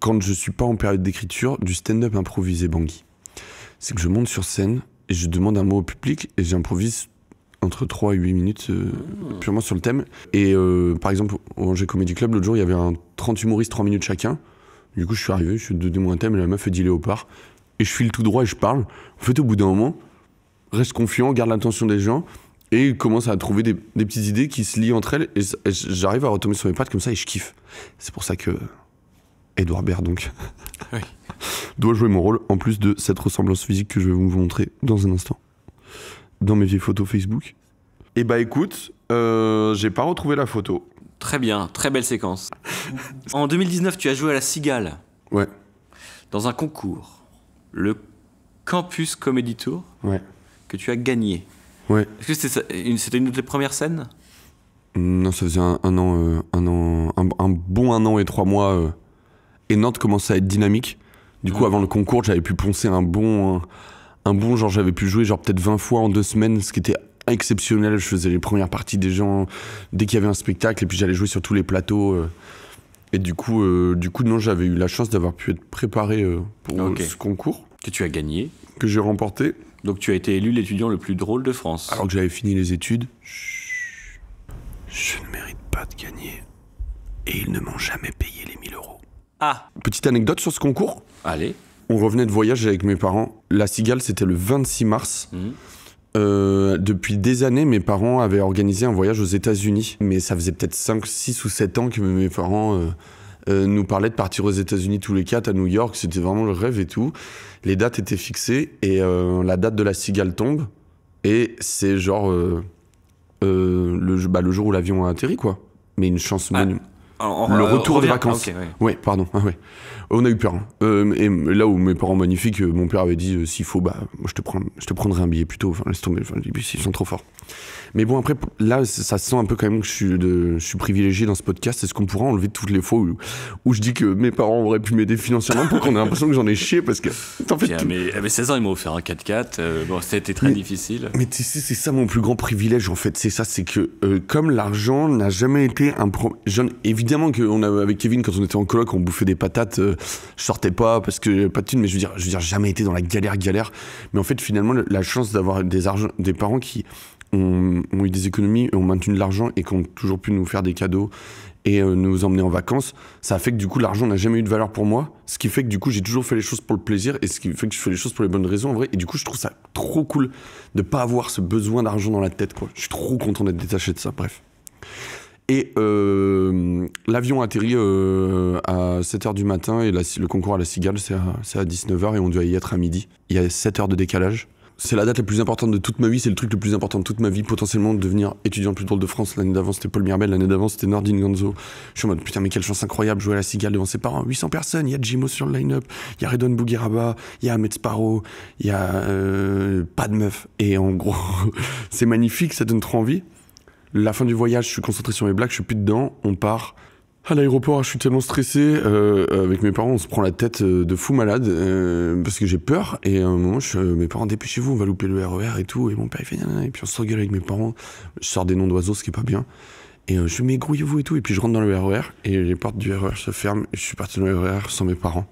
quand je suis pas en période d'écriture, du stand-up improvisé Bangui. C'est que je monte sur scène et je demande un mot au public et j'improvise entre 3 et 8 minutes euh, ah. purement sur le thème. Et euh, par exemple, au Angers Comedy Club, l'autre jour, il y avait un 30 humoristes, 3 minutes chacun. Du coup, je suis arrivé, je suis donné mon thème, et la meuf est dit léopard. Et je file tout droit et je parle. En fait, au bout d'un moment, reste confiant, garde l'attention des gens et commence à trouver des, petites idées qui se lient entre elles. Et, j'arrive à retomber sur mes pattes comme ça et je kiffe. C'est pour ça que Edouard Baird, donc, doit jouer mon rôle en plus de cette ressemblance physique que je vais vous montrer dans un instant. Dans mes vieilles photos Facebook. Et eh bah écoute, euh, j'ai pas retrouvé la photo. Très bien, très belle séquence. en 2019, tu as joué à la Cigale. Ouais. Dans un concours, le Campus Comedy Tour, que tu as gagné. Ouais. Est-ce que c'était une, de tes premières scènes Non, ça faisait un, euh, an, un, an un, bon un an et trois mois. Euh, et Nantes commençait à être dynamique. Du coup, avant le concours, j'avais pu poncer un bon, un, bon genre j'avais pu jouer genre peut-être 20 fois en deux semaines, ce qui était exceptionnel. Je faisais les premières parties des gens dès qu'il y avait un spectacle et puis j'allais jouer sur tous les plateaux. Euh. Et du coup, euh, du coup non, j'avais eu la chance d'avoir pu être préparé euh, pour ce concours. Que tu as gagné. Que j'ai remporté. Donc tu as été élu l'étudiant le plus drôle de France. Alors que j'avais fini les études. Je ne mérite pas de gagner. Et ils ne m'ont jamais payé les 1000 euros. Ah Petite anecdote sur ce concours. Allez. On revenait de voyage avec mes parents. La cigale, c'était le 26 mars. Mmh. Euh, depuis des années, mes parents avaient organisé un voyage aux États-Unis, mais ça faisait peut-être 5, 6 ou 7 ans que mes parents euh, euh, nous parlaient de partir aux États-Unis tous les quatre à New York. C'était vraiment le rêve et tout. Les dates étaient fixées et la date de la cigale tombe. Et c'est genre le, bah, le, jour où l'avion a atterri, quoi. Mais une chance ah, Le retour des de vacances. Oui pardon. Ah ouais. Euh, on a eu peur. Hein. Euh, et là où mes parents magnifiques, euh, mon père avait dit s'il faut, bah, je te prends, je te prendrai un billet plutôt. Enfin, laisse tomber. Enfin, ils sont trop forts. Mais bon, après, là, ça sent un peu quand même que je suis, de, je suis privilégié dans ce podcast. Est-ce qu'on pourra enlever toutes les fois où, où, je dis que mes parents auraient pu m'aider financièrement pour qu'on ait l'impression que j'en ai chié parce que. En fait, mais, 16 eh, ans, ils m'ont offert un 4x4. bon, c'était très difficile. Mais tu c'est ça mon plus grand privilège en fait. C'est ça, c'est que comme l'argent n'a jamais été un problème. Évidemment, que on avec Kevin, quand on était en coloc, on bouffait des patates je sortais pas parce que pas de thunes, mais je veux dire, je veux dire, jamais été dans la galère, galère. Mais en fait, finalement, la chance d'avoir des, des parents qui ont, eu des économies, ont maintenu de l'argent et qui ont toujours pu nous faire des cadeaux et euh, nous emmener en vacances, ça fait que du coup l'argent n'a jamais eu de valeur pour moi, ce qui fait que du coup j'ai toujours fait les choses pour le plaisir et ce qui fait que je fais les choses pour les bonnes raisons en vrai et du coup je trouve ça trop cool de pas avoir ce besoin d'argent dans la tête quoi. Je suis trop content d'être détaché de ça. Bref. Et euh, l'avion atterrit euh, à 7h du matin et le concours à la Cigale, c'est à, 19h et on doit y être à midi. Il y a 7 heures de décalage. C'est la date la plus importante de toute ma vie, c'est le truc le plus important de toute ma vie, potentiellement de devenir étudiant le plus drôle de France. L'année d'avant, c'était Paul Mirbel, l'année d'avant, c'était Nordin Gonzo. Je suis en mode putain, mais quelle chance incroyable, jouer à la Cigale devant ses parents. 800 personnes, il y a Jimo sur le line-up, il y a Redon Bougiraba il y a Ahmed Sparrow, il y a euh, pas de meuf. Et en gros, c'est magnifique, ça donne trop envie. La fin du voyage, je suis concentré sur mes blagues, je suis plus dedans, on part. À l'aéroport, je suis tellement stressé. Euh, avec mes parents, on se prend la tête euh, de fou malade euh, parce que j'ai peur. Et à un moment, je, mes parents, dépêchez-vous, on va louper le RER e et tout. Et mon père, il fait, et puis on se regueule avec mes parents. Je sors des noms d'oiseaux, ce qui est pas bien. Et je grouillez vous et tout. Et puis je rentre dans le RER e et les portes du RER e se ferment. Et je suis parti dans le RER sans mes parents.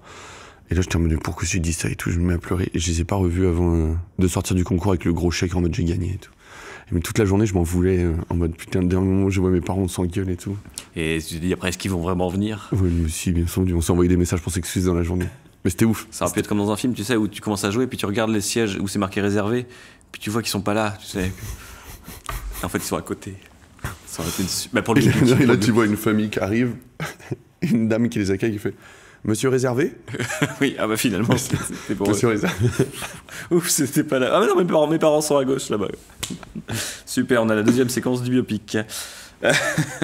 Et là, je termine pourquoi j'ai dit ça et tout. Je me mets à pleurer. Et je les ai pas revus avant de sortir du concours avec le gros chèque en mode j'ai gagné et tout mais toute la journée, je m'en voulais euh, en mode putain, le dernier moment, je vois mes parents gueule et tout. Et tu dis, après, est-ce qu'ils vont vraiment venir Oui, mais bien sûr, on s'est envoyé des messages pour s'excuser dans la journée. Mais c'était ouf. Ça aurait pu être comme dans un film, tu sais, où tu commences à jouer, puis tu regardes les sièges où c'est marqué réservé, puis tu vois qu'ils sont pas là, tu sais. en fait, ils sont à côté. Ça pour les là, tu vois une famille qui arrive, une dame qui les accueille, qui fait Monsieur Réservé Oui, ah bah finalement, c'était pour Monsieur Réservé. Ouf, c'était pas là. Ah non, mes parents, sont à gauche là-bas. Super, on a la deuxième séquence du biopic.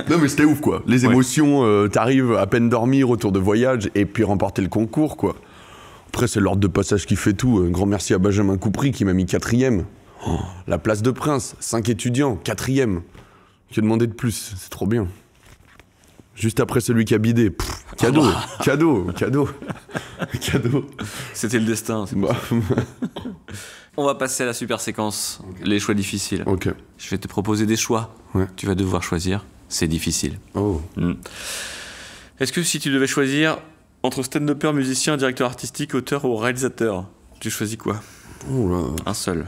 non mais c'était ouf quoi. Les émotions, euh, t'arrives à peine dormir, retour de voyage et puis remporter le concours quoi. Après c'est l'ordre de passage qui fait tout. Un grand merci à Benjamin Coupry qui m'a mis quatrième. Oh, la place de prince, cinq étudiants, quatrième. Tu as demandé de plus C'est trop bien. Juste après celui qui a bidé. Ah, cadeau, cadeau, cadeau, cadeau. C'était le destin. Bah. On va passer à la super séquence, les choix difficiles. Je vais te proposer des choix. Tu vas devoir choisir. C'est difficile. Oh. Hmm. Est-ce que si tu devais choisir entre stand-upper, musicien, directeur artistique, auteur ou réalisateur, tu choisis quoi Un seul.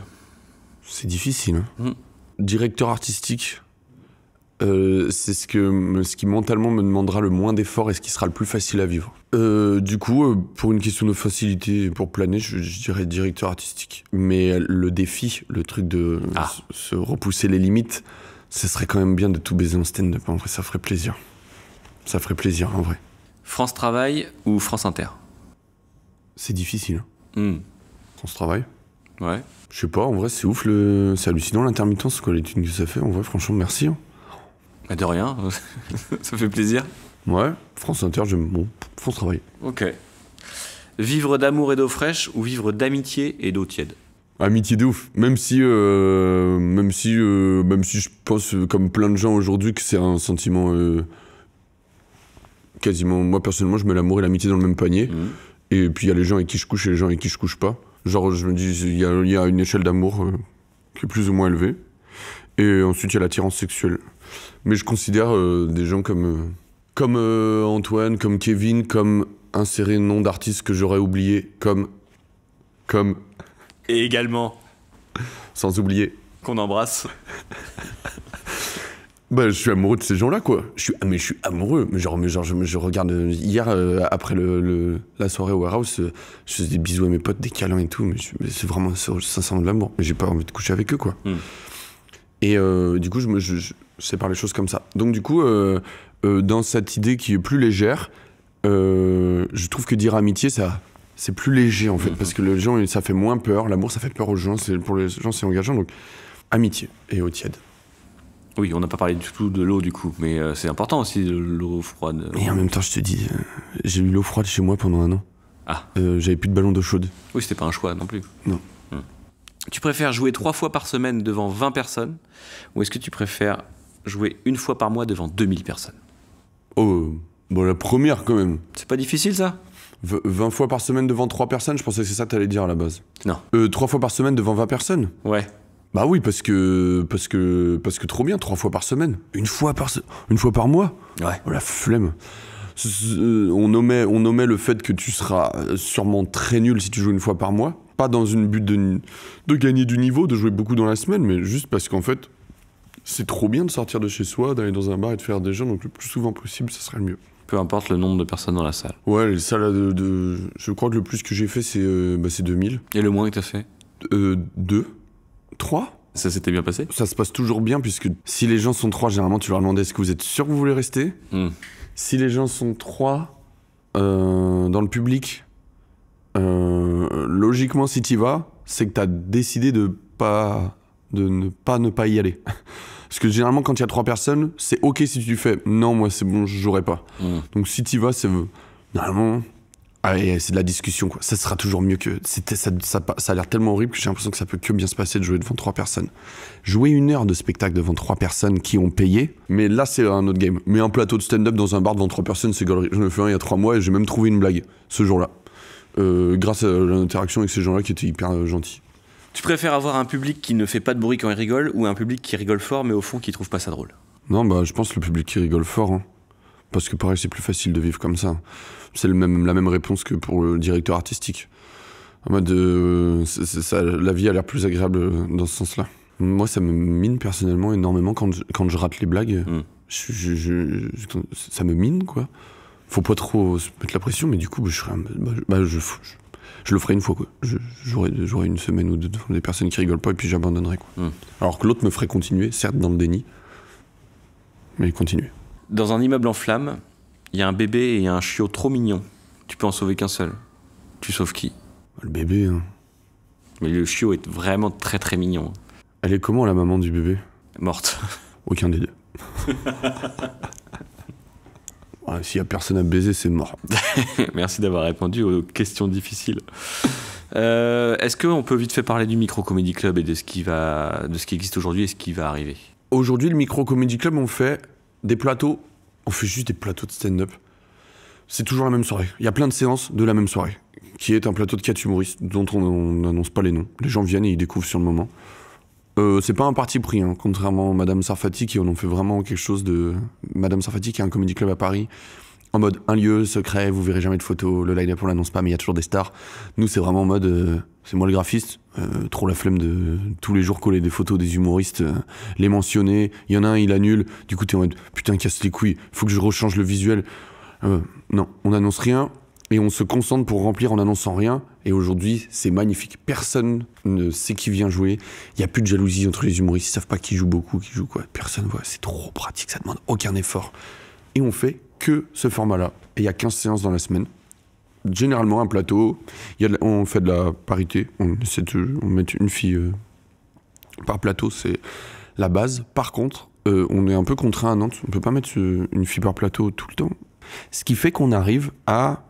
C'est difficile. Hein. Hmm. Directeur artistique. Euh, c'est ce, ce qui mentalement me demandera le moins d'efforts et ce qui sera le plus facile à vivre. Euh, du coup, euh, pour une question de facilité pour planer, je, dirais directeur artistique. Mais le défi, le truc de ah. se repousser les limites, ce serait quand même bien de tout baiser en stand-up. Hein, en vrai, ça ferait plaisir. Ça ferait plaisir, en vrai. France Travail ou France Inter C'est difficile. Hein. Hmm. France Travail Ouais. Je sais pas, en vrai, c'est ouf, c'est hallucinant l'intermittence, quoi, l'étude que ça fait. En vrai, franchement, merci. Hein. Bah, de rien, ça fait plaisir. Ouais, France Inter, j'aime bon, France travail. Ok. Vivre d'amour et d'eau fraîche ou vivre d'amitié et d'eau tiède Amitié de ouf. Même si, euh, même si, euh, même si je pense, euh, comme plein de gens aujourd'hui, que c'est un sentiment quasiment. Moi personnellement, je mets l'amour et l'amitié dans le même panier. Mhm. Et puis il y a les gens avec qui je couche et les gens avec qui je couche pas. Genre, je me dis, il y a, une échelle d'amour qui est plus ou moins élevée. Et ensuite, il y a l'attirance sexuelle. Mais je considère euh, des gens comme, euh, comme euh, Antoine, comme Kevin, comme insérer nom d'artiste que j'aurais oublié, comme. Comme. Et également. Sans oublier. Qu'on embrasse. Bah, je suis amoureux de ces gens-là, quoi. Je suis, mais je suis amoureux. Mais genre, mais genre je, regarde hier, après le, la soirée au warehouse, je faisais des bisous à mes potes, des câlins et tout. Mais, c'est vraiment 500 de l'amour. Mais j'ai pas envie de coucher avec eux, quoi. Hmm. Et euh, du coup, je, je, sépare les choses comme ça. Donc du coup, euh, euh, dans cette idée qui est plus légère, je trouve que dire amitié, ça... C'est plus léger en fait, mhm. parce que les gens, ça fait moins peur. L'amour, ça fait peur aux gens. Pour les gens, c'est engageant. Donc, amitié et eau tiède. Oui, on n'a pas parlé du tout de l'eau du coup, mais c'est important aussi de l'eau froide. Et en même temps, je te dis, j'ai eu l'eau froide chez moi pendant un an. Ah. J'avais plus de ballon d'eau chaude. Oui, c'était pas un choix non plus. Non. Hmm tu préfères jouer trois fois par semaine devant 20 personnes ou est-ce que tu préfères jouer une fois par mois devant 2000 personnes Oh, bon, la première quand même. C'est pas difficile ça 20 fois par semaine devant 3 personnes, je pensais que c'est ça que t'allais dire à la base. Non. Euh, 3 fois par semaine devant 20 personnes Ouais. Bah oui, parce que, parce que, parce que trop bien, 3 fois par semaine. Une fois par, une fois par mois Ouais. Oh la flemme. Euh, on nommait, on nommait le fait que tu seras sûrement très nul si tu joues une fois par mois pas dans une but de, de, gagner du niveau, de jouer beaucoup dans la semaine, mais juste parce qu'en fait, c'est trop bien de sortir de chez soi, d'aller dans un bar et de faire des gens, donc le plus souvent possible, ça serait le mieux. Peu importe le nombre de personnes dans la salle. Ouais, les salles de. je crois que le plus que j'ai fait, c'est 2000. Euh, bah, et le moins que t'as fait euh, Deux. Trois ça s'était bien passé Ça se passe toujours bien, puisque si les gens sont trois, généralement, tu leur demandes est-ce que vous êtes sûr que vous voulez rester hmm. Si les gens sont trois euh, dans le public, euh, logiquement, si tu vas, c'est que tu as décidé de, pas, de ne pas ne pas y aller. Parce que généralement, quand il y a trois personnes, c'est OK si tu fais non, moi c'est bon, je jouerai pas. Mm. Donc si tu vas, c'est. Normalement, ah c'est de la discussion, quoi. Ça sera toujours mieux que. C'était, ça, ça, a l'air tellement horrible que j'ai l'impression que ça peut que bien se passer de jouer devant trois personnes. Jouer une heure de spectacle devant trois personnes qui ont payé, mais là, c'est un autre game. Mais un plateau de stand-up dans un bar devant trois personnes, c'est galerie. Je le fais un il y a trois mois et j'ai même trouvé une blague ce jour-là. Euh, grâce à l'interaction avec ces gens-là qui étaient hyper euh, gentils. Tu préfères avoir un public qui ne fait pas de bruit quand il rigole ou un public qui rigole fort mais au fond qui trouve pas ça drôle Non, bah je pense le public qui rigole fort. Hein. Parce que pareil, c'est plus facile de vivre comme ça. C'est même, la même réponse que pour le directeur artistique. En mode, euh, ça, la vie a l'air plus agréable dans ce sens-là. Moi, ça me mine personnellement énormément quand je, quand je rate les blagues. Hmm. ça me mine, quoi faut pas trop se mettre la pression, mais du coup, je, bah, bah, je, le ferai une fois. J'aurai une semaine ou deux des personnes qui rigolent pas et puis j'abandonnerai. Hmm. Alors que l'autre me ferait continuer, certes dans le déni, mais continuer. Dans un immeuble en flammes, il y a un bébé et un chiot trop mignon. Tu peux en sauver qu'un seul. Tu sauves qui Le bébé. Hein. Mais le chiot est vraiment très très mignon. Elle est comment la maman du bébé Morte. Aucun des deux. S'il n'y a personne à baiser, c'est mort. Merci d'avoir répondu aux questions difficiles. Euh, est-ce qu'on peut vite fait parler du Micro Comedy Club et de ce qui, de ce qui existe aujourd'hui et ce qui va arriver Aujourd'hui, le Micro Comedy Club, on fait des plateaux. On fait juste des plateaux de stand-up. C'est toujours la même soirée. Il y a plein de séances de la même soirée, qui est un plateau de quatre humoristes dont on n'annonce pas les noms. Les gens viennent et ils découvrent sur le moment. Euh, c'est pas un parti pris, hein, contrairement à Madame Sarfati qui en fait vraiment quelque chose de. Madame Sarfati qui a un comedy club à Paris, en mode un lieu secret, vous verrez jamais de photos, le line-up on l'annonce pas, mais il y a toujours des stars. Nous, c'est vraiment en mode, euh, c'est moi le graphiste, euh, trop la flemme de tous les jours coller des photos des humoristes, les mentionner. Il y en a un, il annule, du coup, t'es en mode putain, casse les couilles, faut que je rechange le visuel. non, on annonce rien, et on se concentre pour remplir en annonçant rien. Et aujourd'hui, c'est magnifique. Personne ne sait qui vient jouer. Il n'y a plus de jalousie entre les humoristes. Ils savent pas qui joue beaucoup, qui joue quoi. Personne voit. C'est trop pratique. Ça demande aucun effort. Et on fait que ce format-là. Et il y a 15 séances dans la semaine. Généralement, un plateau. on fait de la parité. On essaie de on met une fille euh, par plateau. C'est la base. Par contre, euh, on est un peu contraint à Nantes. On peut pas mettre euh, une fille par plateau tout le temps. Ce qui fait qu'on arrive à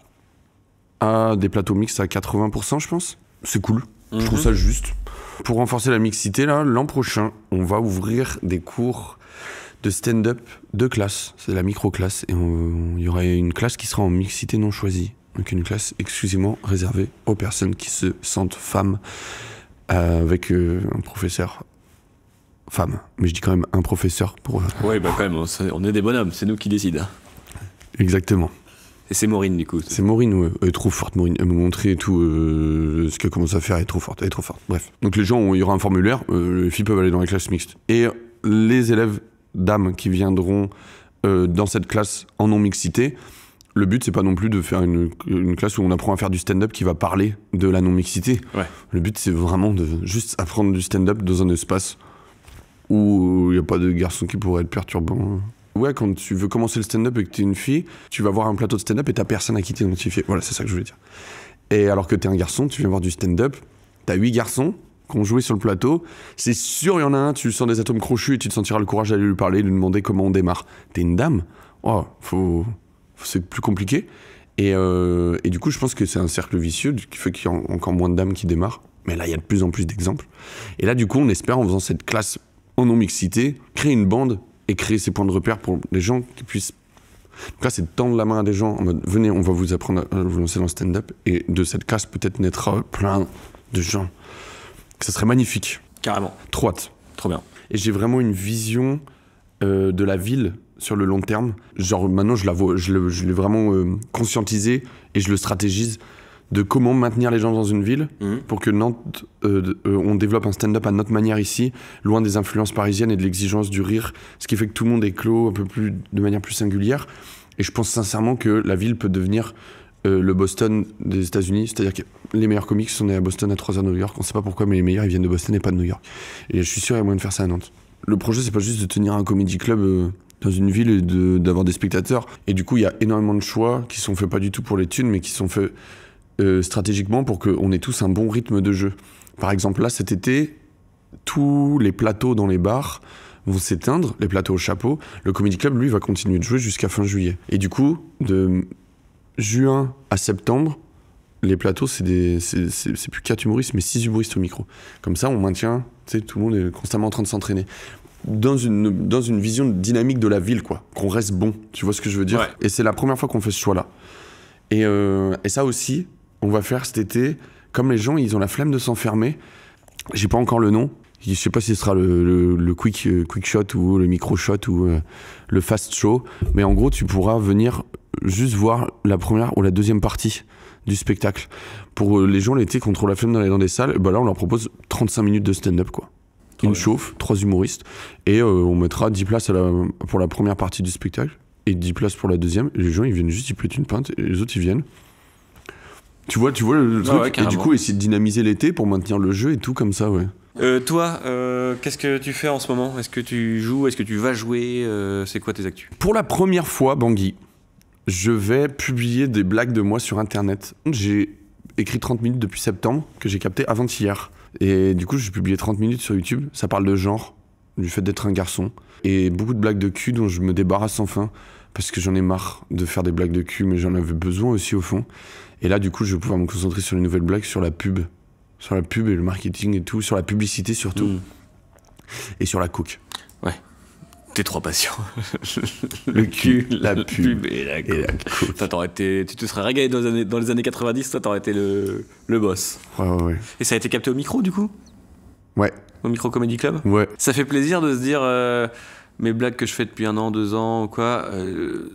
des plateaux mixtes à 80%, je pense. C'est cool. Je trouve mhm. ça juste. Pour renforcer la mixité, là, l'an prochain, on va ouvrir des cours de stand-up de classe. C'est la micro-classe. Et il y aura une classe qui sera en mixité non choisie. Donc une classe exclusivement réservée aux personnes qui se sentent femmes euh, avec euh, un professeur femme. Mais je dis quand même un professeur pour... Euh, oui, bah quand même, on est des bonhommes, c'est nous qui décidons. Hein. Exactement. Et c'est Maureen, du coup. C'est Maureen, ouais. Elle est trop forte, Maureen. Elle me montrait tout euh, ce qu'elle commence à faire. Elle est trop forte, elle est trop forte. Bref. Donc les gens, il y aura un formulaire. Euh, les filles peuvent aller dans les classes mixtes. Et les élèves dames qui viendront euh, dans cette classe en non-mixité, le but, c'est pas non plus de faire une, classe où on apprend à faire du stand-up qui va parler de la non-mixité. Le but, c'est vraiment de juste apprendre du stand-up dans un espace où il n'y a pas de garçon qui pourrait être perturbant. Ouais, quand tu veux commencer le stand-up et que tu es une fille, tu vas voir un plateau de stand-up et t'as personne à qui t'identifier. Voilà, c'est ça que je voulais dire. Et alors que t'es un garçon, tu viens voir du stand-up, t'as huit garçons qui ont joué sur le plateau. C'est sûr, il y en a un, tu sens des atomes crochus et tu te sentiras le courage d'aller lui parler, de lui demander comment on démarre. T'es une dame Oh, faut... c'est plus compliqué. Euh, et, du coup, je pense que c'est un cercle vicieux qui fait qu'il y a encore moins de dames qui démarrent. Mais là, il y a de plus en plus d'exemples. Et là, du coup, on espère, en faisant cette classe en non-mixité, créer une bande et créer ces points de repère pour les gens qui puissent tout cas, c'est de tendre la main à des gens en venez, on va vous apprendre à vous lancer dans le stand-up. Et de cette casse, peut-être naîtra plein de gens. Ça serait magnifique. Carrément. Trop Trop bien. Et j'ai vraiment une vision euh, de la ville sur le long terme. Genre, maintenant, je je l'ai vraiment euh, conscientisé et je le stratégise de comment maintenir les gens dans une ville mhm. pour que Nantes, euh, euh, on développe un stand-up à notre manière ici, loin des influences parisiennes et de l'exigence du rire, ce qui fait que tout le monde est clos un peu plus, de manière plus singulière. Et je pense sincèrement que la ville peut devenir euh, le Boston des États-Unis, c'est-à-dire que les meilleurs comics sont nés à Boston à 3 heures de New York. On ne sait pas pourquoi, mais les meilleurs ils viennent de Boston et pas de New York. Et je suis sûr qu'il y a moyen de faire ça à Nantes. Le projet, c'est pas juste de tenir un comedy club dans une ville et d'avoir des spectateurs. Et du coup, il y a énormément de choix qui sont faits pas du tout pour les thunes, mais qui sont faits euh, stratégiquement pour qu'on ait tous un bon rythme de jeu. Par exemple, là, cet été, tous les plateaux dans les bars vont s'éteindre, les plateaux au chapeau. Le Comedy Club, lui, va continuer de jouer jusqu'à fin juillet. Et du coup, de juin à septembre, les plateaux, c'est plus 4 humoristes, mais 6 humoristes au micro. Comme ça, on maintient, tu sais, tout le monde est constamment en train de s'entraîner. Dans une, dans une vision dynamique de la ville, quoi. Qu'on reste bon, tu vois ce que je veux dire Et c'est la première fois qu'on fait ce choix-là. Et, euh, et ça aussi, on va faire cet été, comme les gens, ils ont la flemme de s'enfermer. J'ai pas encore le nom. Je sais pas si ce sera le, quick, euh, quick shot ou le micro shot ou euh, le fast show. Mais en gros, tu pourras venir juste voir la première ou la deuxième partie du spectacle. Pour euh, les gens l'été quand on la flemme d'aller dans des salles, bah là on leur propose 35 minutes de stand-up quoi. Une chauffe, trois humoristes, et on mettra 10 places pour la première partie du spectacle et 10 places pour la deuxième. les gens ils viennent juste, ils pètent une pinte, et les autres ils viennent. Tu vois, tu vois le truc. et du coup, essayer de dynamiser l'été pour maintenir le jeu et tout comme ça, ouais. Euh, toi, euh, qu'est-ce que tu fais en ce moment Est-ce que tu joues Est-ce que tu vas jouer euh, C'est quoi tes actus Pour la première fois, Bangui, je vais publier des blagues de moi sur Internet. J'ai écrit 30 minutes depuis septembre que j'ai capté avant-hier. Et du coup, j'ai publié 30 minutes sur YouTube. Ça parle de genre, du fait d'être un garçon. Et beaucoup de blagues de cul dont je me débarrasse enfin Parce que j'en ai marre de faire des blagues de cul, mais j'en avais besoin aussi au fond. Et là, du coup, je vais pouvoir me concentrer sur les nouvelles blagues, sur la pub, sur la pub et le marketing et tout, sur la publicité surtout, hmm. et sur la cook. Ouais. T'es trois passions. le cul, la, pub, et la cook. été, tu te serais régalé dans les années, dans les années 90, toi, t'aurais été le, le boss. Ouais, ouais, ouais. Et ça a été capté au micro, du coup Ouais. Au micro Comedy Club Ouais. Ça fait plaisir de se dire, euh, mes blagues que je fais depuis un an, deux ans, ou quoi, euh,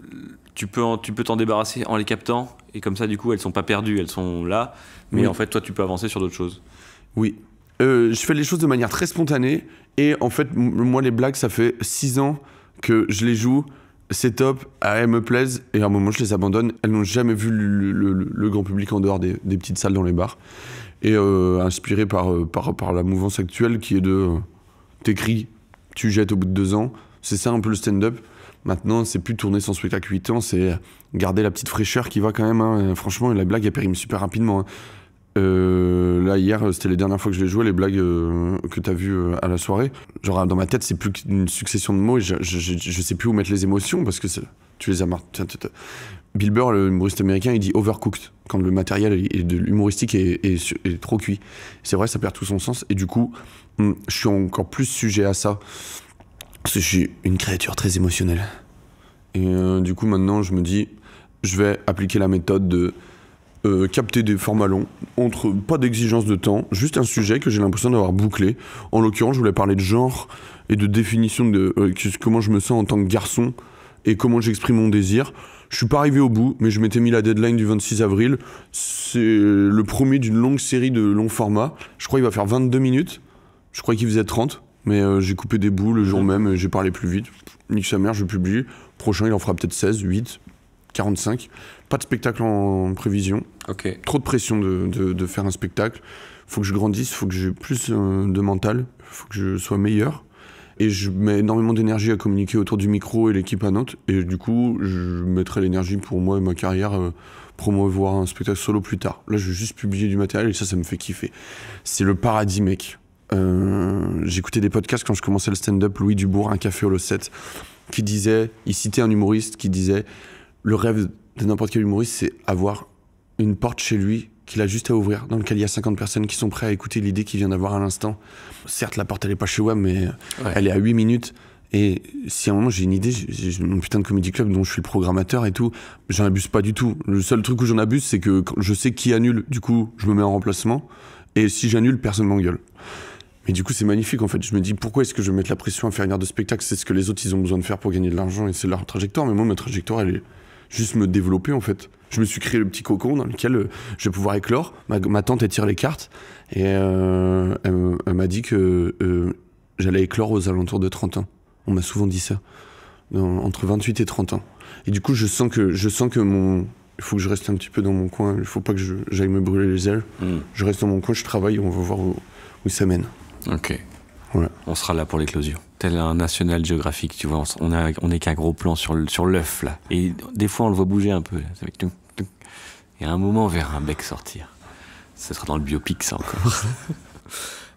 tu peux t'en tu peux débarrasser en les captant et comme ça, du coup, elles sont pas perdues, elles sont là, mais en fait, toi, tu peux avancer sur d'autres choses. Oui. Euh, je fais les choses de manière très spontanée, et en fait, moi, les blagues, ça fait 6 ans que je les joue, c'est top, ah, elles me plaisent, et à un moment, je les abandonne. Elles n'ont jamais vu le, grand public en dehors des, petites salles dans les bars. Et euh, inspiré euh, par, par, la mouvance actuelle qui est de t'écris, tu jettes au bout de deux ans, c'est ça un peu le stand-up. Maintenant, c'est plus tourner sans spectacle 8 ans, c'est garder la petite fraîcheur qui va quand même. Hein. Euh, franchement, la blague, elle périme super rapidement. Hein. Euh, là, hier, c'était les dernières fois que je l'ai joué, les blagues euh, que t'as vues à la soirée. Genre, dans ma tête, c'est plus qu'une succession de mots et je, je, sais plus où mettre les émotions parce que tu les as marre. Bill Burr, le humoriste américain, il dit overcooked quand le matériel est de humoristique est trop cuit. C'est vrai, ça perd tout son sens et du coup, hmm, je suis encore plus sujet à ça. Parce que je suis une créature très émotionnelle. Et euh, du coup, maintenant, je me dis, je vais appliquer la méthode de euh, capter des formats longs, entre pas d'exigence de temps, juste un sujet que j'ai l'impression d'avoir bouclé. En l'occurrence, je voulais parler de genre et de définition de euh, comment je me sens en tant que garçon et comment j'exprime mon désir. Je suis pas arrivé au bout, mais je m'étais mis la deadline du 26 avril. C'est le premier d'une longue série de longs formats. Je crois qu'il va faire 22 minutes. Je crois qu'il faisait 30. Mais euh, j'ai coupé des bouts le jour même, euh, j'ai parlé plus vite. Nique sa mère, je publie. Prochain, il en fera peut-être 16, 8, 45. Pas de spectacle en prévision. Ok. Trop de pression de, de, faire un spectacle. Faut que je grandisse, faut que j'ai plus euh, de mental, faut que je sois meilleur. Et je mets énormément d'énergie à communiquer autour du micro et l'équipe à notes. Et du coup, je mettrai l'énergie pour moi et ma carrière euh, promouvoir un spectacle solo plus tard. Là, je vais juste publier du matériel et ça, ça me fait kiffer. C'est le paradis, mec. Euh, j'écoutais des podcasts quand je commençais le stand-up, Louis Dubourg, Un café au 7, qui disait, il citait un humoriste qui disait, le rêve de n'importe quel humoriste, c'est avoir une porte chez lui qu'il a juste à ouvrir, dans lequel il y a 50 personnes qui sont prêtes à écouter l'idée qu'il vient d'avoir à l'instant. Certes, la porte, elle est pas chez moi, mais elle est à 8 minutes. Et si à un moment j'ai une idée, j'ai mon putain de comédie club dont je suis le programmateur et tout, j'en abuse pas du tout. Le seul truc où j'en abuse, c'est que je sais qui annule, du coup, je me mets en remplacement. Et si j'annule, personne m'engueule. Et du coup, c'est magnifique en fait. Je me dis pourquoi est-ce que je vais mettre la pression à faire une heure de spectacle C'est ce que les autres ils ont besoin de faire pour gagner de l'argent et c'est leur trajectoire. Mais moi, ma trajectoire, elle est juste me développer en fait. Je me suis créé le petit cocon dans lequel euh, je vais pouvoir éclore. Ma, tante, elle tire les cartes et euh, elle, m'a dit que euh, j'allais éclore aux alentours de 30 ans. On m'a souvent dit ça. entre 28 et 30 ans. Et du coup, je sens que, je sens que mon. Il faut que je reste un petit peu dans mon coin. Il faut pas que j'aille me brûler les ailes. Mmh. Je reste dans mon coin, je travaille, on va voir où ça mène. Ok. On sera là pour l'éclosion, Tel un National Geographic, tu vois, on, n'est est qu'un gros plan sur l'œuf, là. Et des fois, on le voit bouger un peu. il Et à un moment, on verra un bec sortir. Ce sera dans le biopic, ça encore.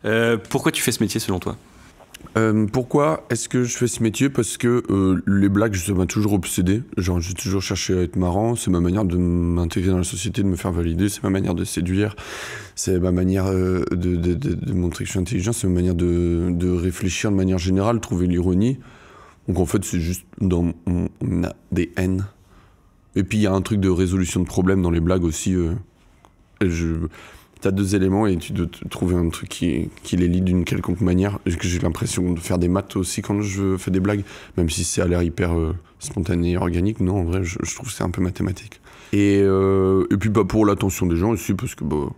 Euh, pourquoi tu fais ce métier, selon toi euh, pourquoi est-ce que je fais ce métier Parce que euh, les blagues, ça m'a toujours obsédé. Genre, j'ai toujours cherché à être marrant. C'est ma manière de m'intégrer dans la société, de me faire valider. C'est ma manière de séduire. C'est ma manière euh, de, montrer que je suis intelligent. C'est ma manière de, réfléchir de manière générale, trouver l'ironie. Donc en fait, c'est juste dans des haines. Et puis il y a un truc de résolution de problèmes dans les blagues aussi. je t'as deux éléments et tu dois trouver un truc qui, les lie d'une quelconque manière. J'ai l'impression de faire des maths aussi quand je fais des blagues, même si c'est à l'air hyper euh, spontané et organique. Non, en vrai, je, trouve que c'est un peu mathématique. Euh, et, puis bah, pour l'attention des gens aussi, parce que bon... Bah,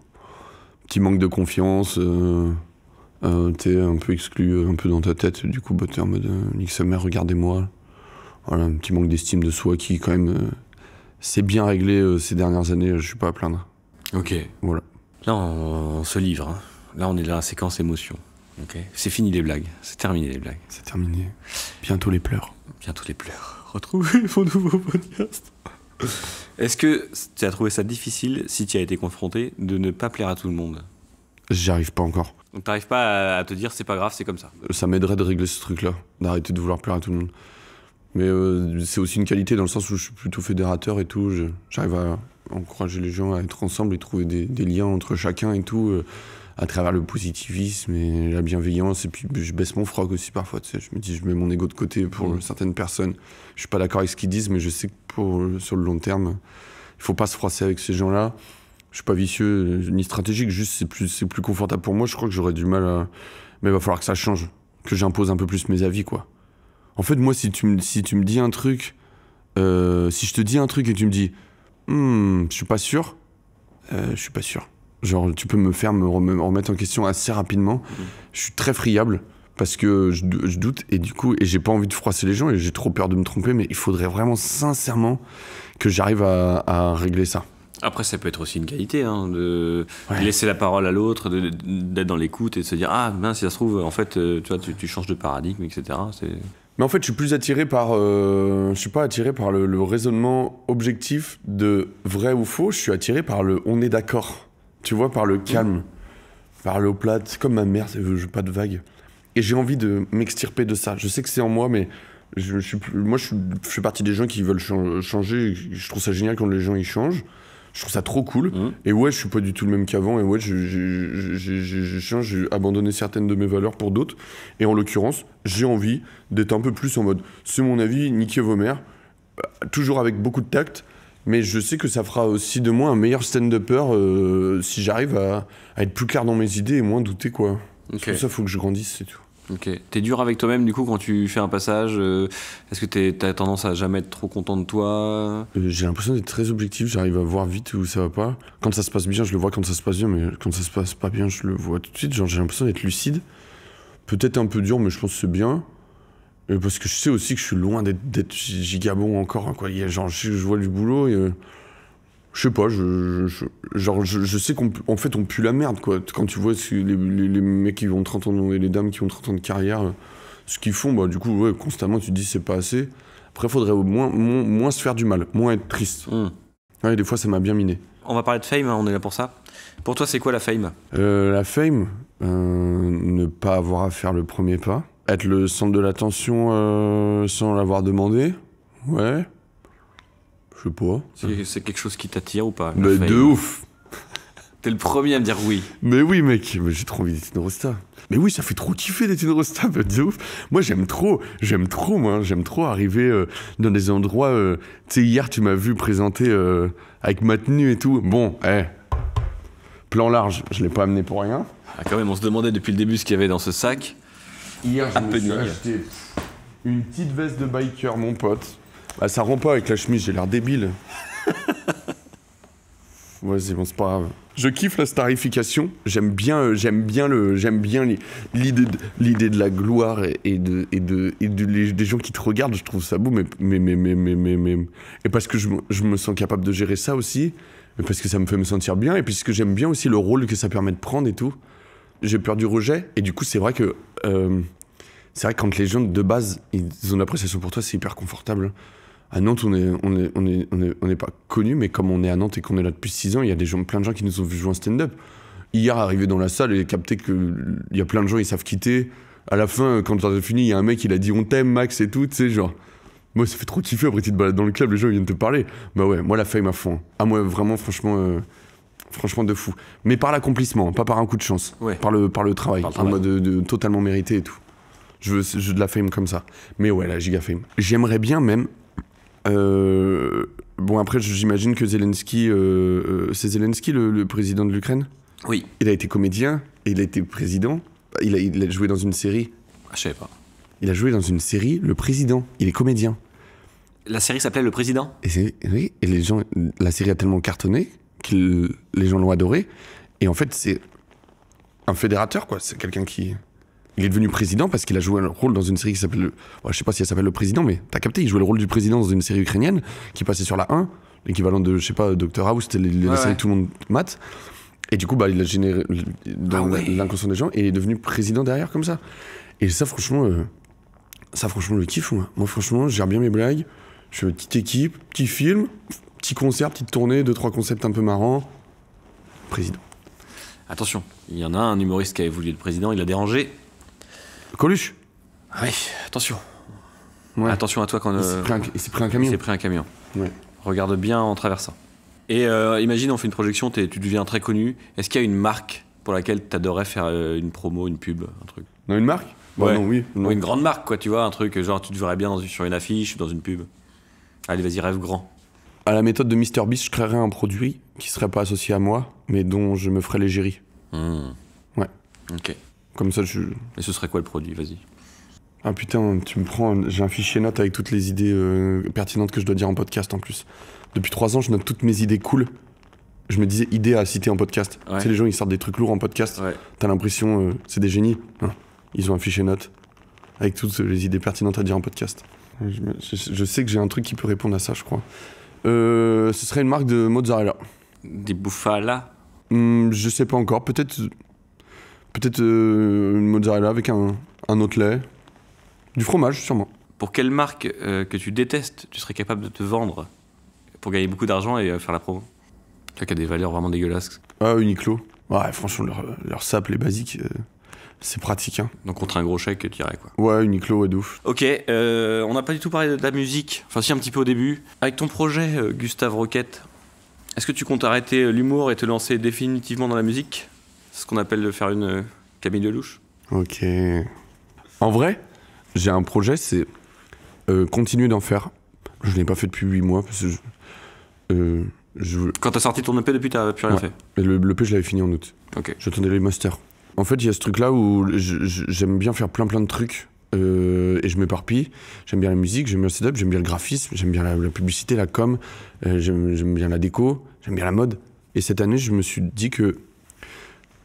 petit manque de confiance, euh, t'es un peu exclu, un peu dans ta tête. Du coup, bah, t'es en mode sa mère, regardez-moi. Voilà, un petit manque d'estime de soi qui, quand même, s'est bien réglé ces dernières années. je suis pas à plaindre. Ok. Voilà. Là, on, se livre. Hein. Là, on est dans la séquence émotion. C'est fini les blagues. C'est terminé les blagues. C'est terminé. Bientôt les pleurs. Bientôt les pleurs. Retrouvez mon nouveau podcast. Est-ce que tu as trouvé ça difficile, si tu as été confronté, de ne pas plaire à tout le monde J'y arrive pas encore. Donc t'arrives pas à te dire c'est pas grave, c'est comme ça. Ça m'aiderait de régler ce truc-là, d'arrêter de vouloir plaire à tout le monde. Mais euh, c'est aussi une qualité dans le sens où je suis plutôt fédérateur et tout. J'arrive à encourager les gens à être ensemble et trouver des, liens entre chacun et tout, euh, à travers le positivisme et la bienveillance. Et puis je baisse mon froc aussi parfois. je me dis, je mets mon ego de côté pour certaines personnes. Je suis pas d'accord avec ce qu'ils disent, mais je sais que pour, sur le long terme, il faut pas se froisser avec ces gens-là. Je suis pas vicieux euh, ni stratégique, juste c'est plus, c'est plus confortable pour moi. Je crois que j'aurais du mal à. Mais il va falloir que ça change, que j'impose un peu plus mes avis, quoi. En fait, moi, si tu me, si tu me dis un truc, euh, si je te dis un truc et tu me dis, hmm, je suis pas sûr, euh, je suis pas sûr. Genre, tu peux me faire me remettre en question assez rapidement. Mm-hmm. Je suis très friable parce que je, doute et du coup, et j'ai pas envie de froisser les gens et j'ai trop peur de me tromper, mais il faudrait vraiment sincèrement que j'arrive à, régler ça. Après, ça peut être aussi une qualité, hein, de laisser la parole à l'autre, d'être dans l'écoute et de se dire Ah, ben si ça se trouve, en fait, euh, tu vois, tu, tu changes de paradigme, etc. Mais en fait, je suis plus attiré par. Euh, je suis pas attiré par le, raisonnement objectif de vrai ou faux. Je suis attiré par le on est d'accord. Tu vois, par le mm. calme, par l'eau plate. Comme ma mère, je pas de vagues. Et j'ai envie de m'extirper de ça. Je sais que c'est en moi, mais je, suis moi, je, je, fais partie des gens qui veulent changer. Je trouve ça génial quand les gens y changent. Je trouve ça trop cool. Mmh. Et ouais, je suis pas du tout le même qu'avant. Et ouais, j'ai abandonné certaines de mes valeurs pour d'autres. Et en l'occurrence, j'ai envie d'être un peu plus en mode c'est mon avis, niquez vos mères. Euh, toujours avec beaucoup de tact. Mais je sais que ça fera aussi de moi un meilleur stand-upper euh, si j'arrive à, être plus clair dans mes idées et moins douter, quoi. Pour ça, faut que je grandisse, c'est tout. Ok. T'es dur avec toi-même du coup quand tu fais un passage euh, Est-ce que t'as tendance à jamais être trop content de toi euh, J'ai l'impression d'être très objectif, j'arrive à voir vite où ça va pas. Quand ça se passe bien, je le vois quand ça se passe bien, mais quand ça se passe pas bien, je le vois tout de suite. Genre j'ai l'impression d'être lucide. Peut-être un peu dur, mais je pense que c'est bien. Euh, parce que je sais aussi que je suis loin d'être, gigabond encore. Hein, quoi. genre je, vois du boulot et je sais pas, je, genre, je, sais qu'en fait, on pue la merde, quoi. Quand tu vois les, mecs qui ont 30 ans, et les dames qui ont 30 ans de carrière, ce qu'ils font, bah, du coup, ouais, constamment, tu te dis, c'est pas assez. Après, faudrait moins, se faire du mal, moins être triste. Hmm. Ouais, des fois, ça m'a bien miné. On va parler de fame, hein, on est là pour ça. Pour toi, c'est quoi la fame euh, La fame, euh, ne pas avoir à faire le premier pas, être le centre de l'attention euh, sans l'avoir demandé, ouais. Je C'est quelque chose qui t'attire ou pas Mais de ouf T'es le premier à me dire oui. Mais oui, mec, mais j'ai trop envie d'être une rosta. Mais oui, ça fait trop kiffer d'être une rosta, de ouf. Moi, j'aime trop, j'aime trop, moi, hein. j'aime trop arriver euh, dans des endroits. Euh, tu sais, hier, tu m'as vu présenter euh, avec ma tenue et tout. Bon, eh, plan large, je l'ai pas amené pour rien. Ah, quand même, on se demandait depuis le début ce qu'il y avait dans ce sac. Hier, je me suis acheté une petite veste de biker, mon pote. Ah, ça rend pas avec la chemise, j'ai l'air débile. Vas-y, bon, c'est pas grave. Je kiffe la starification. J'aime bien, euh, j'aime bien le, j'aime bien l'idée, de, l'idée de la gloire et, de, et de, des gens qui te regardent. Je trouve ça beau, mais, mais, mais, mais, mais, mais, et parce que je, me sens capable de gérer ça aussi, parce que ça me fait me sentir bien, et puisque j'aime bien aussi le rôle que ça permet de prendre et tout. J'ai peur du rejet, et du coup, c'est vrai que, euh, c'est vrai que quand les gens de base, ils ont l'appréciation pour toi, c'est hyper confortable à Nantes, on n'est est, on est, on est, on est pas connu, mais comme on est à Nantes et qu'on est là depuis 6 ans, il y a des gens, plein de gens qui nous ont vu jouer un stand-up. Hier, arrivé dans la salle et capté qu'il y a plein de gens, ils savent quitter. À la fin, quand ça a fini, il y a un mec, il a dit on t'aime, Max et tout, tu sais, genre. Moi, ça fait trop kiffer. Après, tu te balades dans le club, les gens viennent te parler. Bah ouais, moi, la fame à fond. À hein. ah, moi, vraiment, franchement, euh, franchement, de fou. Mais par l'accomplissement, hein, pas par un coup de chance. Par, le, par le travail, par de, totalement mérité et tout. Je veux, je de la fame comme ça. Mais ouais, la giga fame. J'aimerais bien même euh, bon, après, j'imagine que Zelensky, euh, euh, c'est Zelensky le, président de l'Ukraine Oui. Il a été comédien, il a été président, il a, joué dans une série. Ah, je savais pas. Il a joué dans une série, le président, il est comédien. La série s'appelait Le Président Et, oui, et les gens, la série a tellement cartonné que les gens l'ont adoré. Et en fait, c'est un fédérateur, quoi. C'est quelqu'un qui. Il est devenu président parce qu'il a joué un rôle dans une série qui s'appelle. je sais pas si elle s'appelle Le Président, mais t'as capté, il jouait le rôle du président dans une série ukrainienne qui passait sur la 1, l'équivalent de, je sais pas, Doctor House, c'était la série tout le monde mat. Et du coup, bah, il a généré dans ah l'inconscient des gens et il est devenu président derrière comme ça. Et ça, franchement, euh, ça, franchement, le kiff, moi. Moi, franchement, je gère bien mes blagues. Je fais une petite équipe, petit film, petit concert, petite tournée, deux, trois concepts un peu marrants. Président. Attention, il y en a un humoriste qui a évolué le président, il a dérangé. Coluche ah Oui, attention. Attention à toi quand. Euh, il s'est pris, un camion. Il s'est pris un camion. Regarde bien en traversant. Et euh, imagine, on fait une projection, tu deviens très connu. Est-ce qu'il y a une marque pour laquelle tu adorais faire euh, une promo, une pub, un truc Non, une marque bah, non, oui. Une grande marque, quoi, tu vois, un truc, genre tu te verrais bien sur une affiche, ou dans une pub. Allez, vas-y, rêve grand. À la méthode de Mr Beast, je créerais un produit qui serait pas associé à moi, mais dont je me ferais l'égérie. Mmh. Ouais. Ok. Comme ça, je. Et ce serait quoi le produit Vas-y. Ah putain, tu me prends. J'ai un fichier note avec toutes les idées euh, pertinentes que je dois dire en podcast en plus. Depuis trois ans, je note toutes mes idées cool. Je me disais idées à citer en podcast. C'est Tu sais, les gens, ils sortent des trucs lourds en podcast. T'as l'impression, euh, c'est des génies. Hein. ils ont un fichier note avec toutes les idées pertinentes à dire en podcast. Je, sais que j'ai un truc qui peut répondre à ça, je crois. Euh, ce serait une marque de mozzarella. Des bouffala hum, Je sais pas encore. Peut-être Peut-être euh, une mozzarella avec un, un autre lait. Du fromage, sûrement. Pour quelle marque euh, que tu détestes tu serais capable de te vendre pour gagner beaucoup d'argent et euh, faire la promo qu'il a des valeurs vraiment dégueulasses. Ah, Uniqlo. Ouais, franchement, leur, leur sap, les basiques, c'est pratique. Hein. Donc contre un gros chèque, tu irais quoi. Ouais, Uniqlo, ouais, de Ok, on n'a pas du tout parlé de la musique. Enfin, si, un petit peu au début. Avec ton projet, Gustave Roquette, est-ce que tu comptes arrêter l'humour et te lancer définitivement dans la musique ce qu'on appelle de faire une euh, de louche. Ok. En vrai, j'ai un projet, c'est euh, continuer d'en faire. Je l'ai pas fait depuis 8 mois parce que je. Euh, Quand t'as sorti ton EP depuis, t'as plus rien fait. mais le, je l'avais fini en août. Ok. J'attendais les masters. En fait, il y a ce truc-là où j'aime bien faire plein plein de trucs et je m'éparpille. J'aime bien la musique, j'aime bien le setup, j'aime bien le graphisme, j'aime bien la, publicité, la com, j'aime bien la déco, j'aime bien la mode. Et cette année, je me suis dit que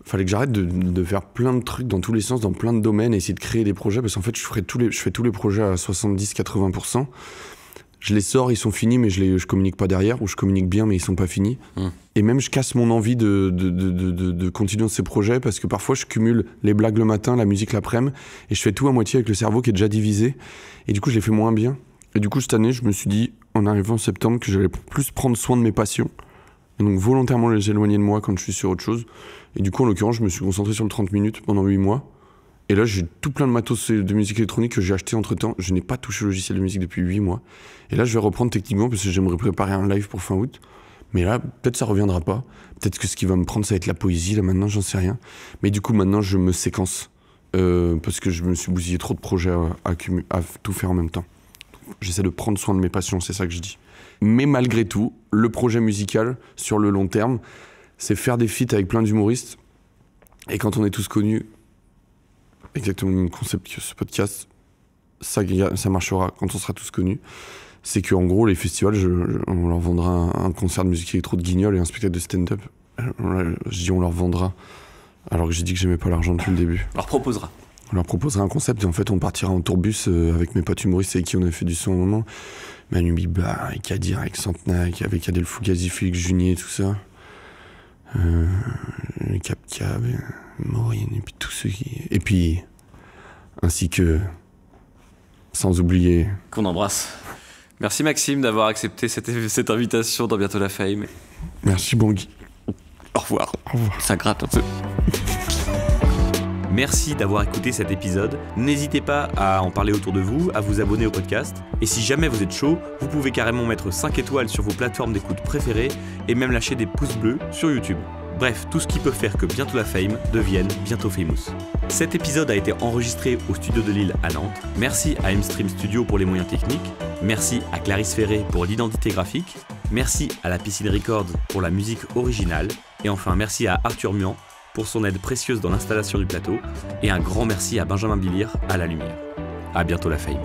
fallait que j'arrête de, de, faire plein de trucs dans tous les sens, dans plein de domaines, et essayer de créer des projets, parce qu'en fait, je, tous les, je fais tous les projets à 70-80%. Je les sors, ils sont finis, mais je, les, je communique pas derrière, ou je communique bien, mais ils sont pas finis. Mmh. Et même, je casse mon envie de, de, de, de, continuer ces projets, parce que parfois, je cumule les blagues le matin, la musique l'après-midi, et je fais tout à moitié avec le cerveau qui est déjà divisé, et du coup, je les fais moins bien. Et du coup, cette année, je me suis dit, en arrivant en septembre, que j'allais plus prendre soin de mes passions et donc volontairement les éloigner de moi quand je suis sur autre chose. Et du coup, en l'occurrence, je me suis concentré sur le 30 minutes pendant 8 mois. Et là, j'ai tout plein de matos de musique électronique que j'ai acheté entre temps. Je n'ai pas touché le logiciel de musique depuis 8 mois. Et là, je vais reprendre techniquement parce que j'aimerais préparer un live pour fin août. Mais là, peut-être ça reviendra pas. Peut-être que ce qui va me prendre, ça va être la poésie. Là, maintenant, j'en sais rien. Mais du coup, maintenant, je me séquence. Euh, parce que je me suis bousillé trop de projets à, à tout faire en même temps j'essaie de prendre soin de mes passions, c'est ça que je dis. Mais malgré tout, le projet musical, sur le long terme, c'est faire des feats avec plein d'humoristes. Et quand on est tous connus, exactement le concept que ce podcast, ça, ça marchera quand on sera tous connus. C'est qu'en gros, les festivals, je, on leur vendra un, un, concert de musique électro de Guignol et un spectacle de stand-up. Euh, je dis on leur vendra, alors que j'ai dit que j'aimais pas l'argent depuis le début. On leur proposera on leur proposera un concept et en fait on partira en tourbus euh, avec mes potes humoristes avec qui on a fait du son au moment. Manu Biba, avec Kadir, avec Santenac, avec Adel Fougazi, Junier, tout ça. Euh, Cap Maureen, et puis tous ceux qui. Et puis. Ainsi que. Sans oublier. Qu'on embrasse. Merci Maxime d'avoir accepté cette, invitation dans Bientôt la Fame. Merci Bongui. Au revoir. Au revoir. Ça gratte un peu. Merci d'avoir écouté cet épisode. N'hésitez pas à en parler autour de vous, à vous abonner au podcast. Et si jamais vous êtes chaud, vous pouvez carrément mettre 5 étoiles sur vos plateformes d'écoute préférées et même lâcher des pouces bleus sur YouTube. Bref, tout ce qui peut faire que bientôt la fame devienne bientôt famous. Cet épisode a été enregistré au studio de Lille à Nantes. Merci à Mstream Studio pour les moyens techniques. Merci à Clarisse Ferré pour l'identité graphique. Merci à la Piscine Records pour la musique originale. Et enfin, merci à Arthur Mian pour son aide précieuse dans l'installation du plateau et un grand merci à Benjamin Billir à la lumière. À bientôt la Fame.